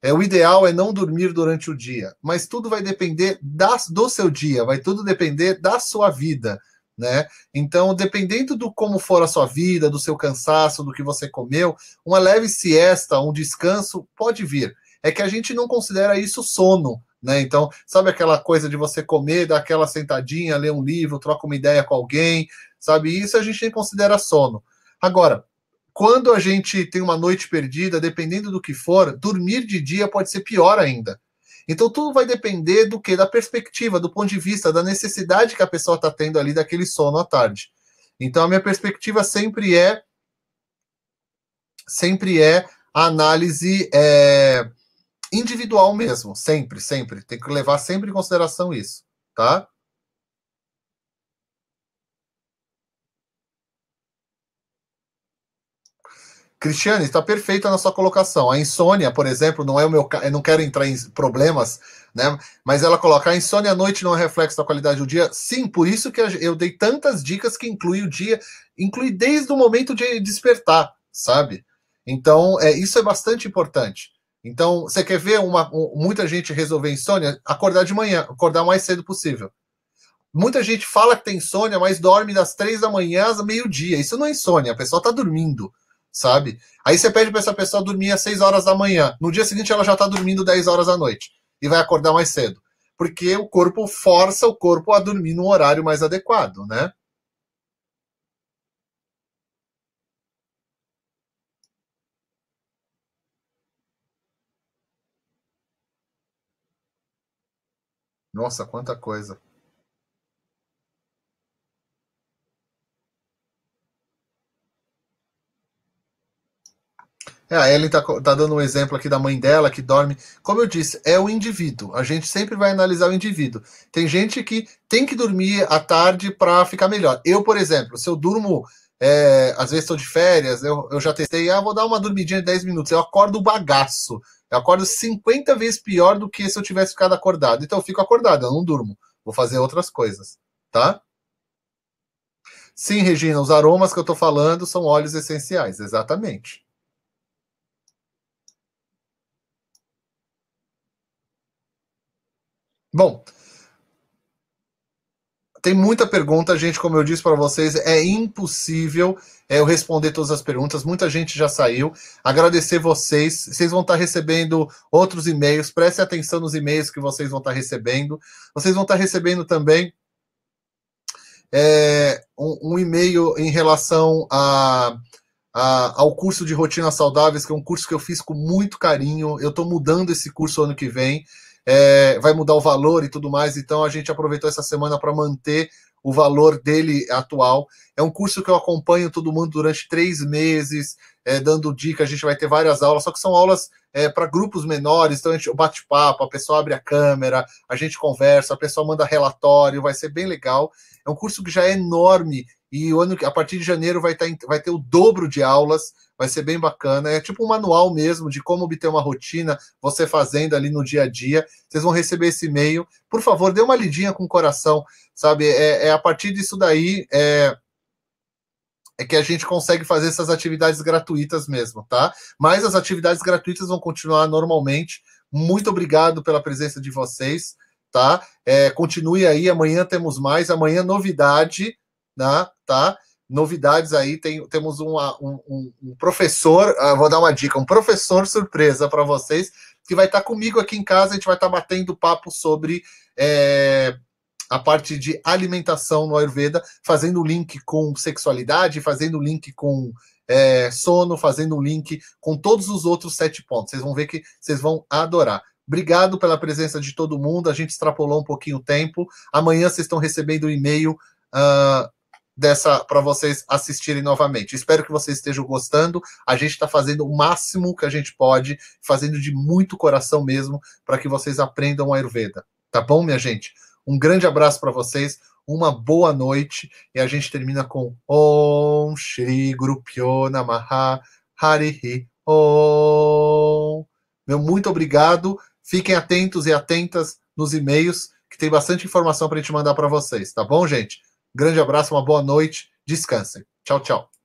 É, o ideal é não dormir durante o dia, mas tudo vai depender das, do seu dia, vai tudo depender da sua vida, né? Então, dependendo do como for a sua vida, do seu cansaço, do que você comeu, uma leve siesta, um descanso pode vir. É que a gente não considera isso sono, né? Então, sabe aquela coisa de você comer, dar aquela sentadinha, ler um livro, troca uma ideia com alguém, sabe? Isso a gente nem considera sono. Agora, quando a gente tem uma noite perdida, dependendo do que for, dormir de dia pode ser pior ainda. Então tudo vai depender do que? Da perspectiva, do ponto de vista, da necessidade que a pessoa está tendo ali daquele sono à tarde. Então a minha perspectiva sempre é sempre é a análise é, individual mesmo, sempre, sempre. Tem que levar sempre em consideração isso, tá? Cristiane, está perfeita na sua colocação. A insônia, por exemplo, não é o meu eu não quero entrar em problemas, né? Mas ela coloca: a insônia à noite não é reflexo da qualidade do dia. Sim, por isso que eu dei tantas dicas que inclui o dia, inclui desde o momento de despertar, sabe? Então, é, isso é bastante importante. Então, você quer ver uma, muita gente resolver insônia? Acordar de manhã, acordar o mais cedo possível. Muita gente fala que tem insônia, mas dorme das três da manhã às meio-dia. Isso não é insônia, a pessoa está dormindo sabe? Aí você pede para essa pessoa dormir às 6 horas da manhã. No dia seguinte ela já está dormindo 10 horas da noite e vai acordar mais cedo. Porque o corpo força o corpo a dormir num horário mais adequado, né? Nossa, quanta coisa. É, a Ellen está tá dando um exemplo aqui da mãe dela que dorme. Como eu disse, é o indivíduo. A gente sempre vai analisar o indivíduo. Tem gente que tem que dormir à tarde para ficar melhor. Eu, por exemplo, se eu durmo, é, às vezes estou de férias, eu, eu já testei, ah, vou dar uma dormidinha de 10 minutos. Eu acordo bagaço. Eu acordo 50 vezes pior do que se eu tivesse ficado acordado. Então eu fico acordado, eu não durmo. Vou fazer outras coisas, tá? Sim, Regina, os aromas que eu estou falando são óleos essenciais, exatamente. Bom, tem muita pergunta, gente. Como eu disse para vocês, é impossível é, eu responder todas as perguntas. Muita gente já saiu. Agradecer vocês. Vocês vão estar tá recebendo outros e-mails. Prestem atenção nos e-mails que vocês vão estar tá recebendo. Vocês vão estar tá recebendo também é, um, um e-mail em relação a, a, ao curso de rotinas saudáveis, que é um curso que eu fiz com muito carinho. Eu estou mudando esse curso ano que vem é, vai mudar o valor e tudo mais. Então a gente aproveitou essa semana para manter o valor dele atual. É um curso que eu acompanho todo mundo durante três meses, é, dando dica. A gente vai ter várias aulas, só que são aulas é, para grupos menores. Então a gente bate papo, a pessoa abre a câmera, a gente conversa, a pessoa manda relatório. Vai ser bem legal. É um curso que já é enorme e o ano, a partir de janeiro vai, tá, vai ter o dobro de aulas, vai ser bem bacana. É tipo um manual mesmo de como obter uma rotina, você fazendo ali no dia a dia. Vocês vão receber esse e-mail. Por favor, dê uma lidinha com o coração, sabe? É, é a partir disso daí é, é que a gente consegue fazer essas atividades gratuitas mesmo, tá? Mas as atividades gratuitas vão continuar normalmente. Muito obrigado pela presença de vocês, tá? É, continue aí, amanhã temos mais, amanhã novidade né? Tá? Novidades aí, tem, temos uma, um, um, professor, ah, vou dar uma dica, um professor surpresa para vocês, que vai estar tá comigo aqui em casa, a gente vai estar tá batendo papo sobre é, a parte de alimentação no Ayurveda, fazendo link com sexualidade, fazendo link com é, sono, fazendo link com todos os outros sete pontos. Vocês vão ver que vocês vão adorar. Obrigado pela presença de todo mundo. A gente extrapolou um pouquinho o tempo. Amanhã vocês estão recebendo um e-mail uh, dessa para vocês assistirem novamente. Espero que vocês estejam gostando. A gente está fazendo o máximo que a gente pode, fazendo de muito coração mesmo, para que vocês aprendam a Ayurveda. Tá bom, minha gente? Um grande abraço para vocês, uma boa noite e a gente termina com Om Shri Guru Pyo Namaha Harihi Om. Meu muito obrigado. Fiquem atentos e atentas nos e-mails que tem bastante informação para a gente mandar para vocês, tá bom, gente? Grande abraço, uma boa noite. Descansem. Tchau, tchau.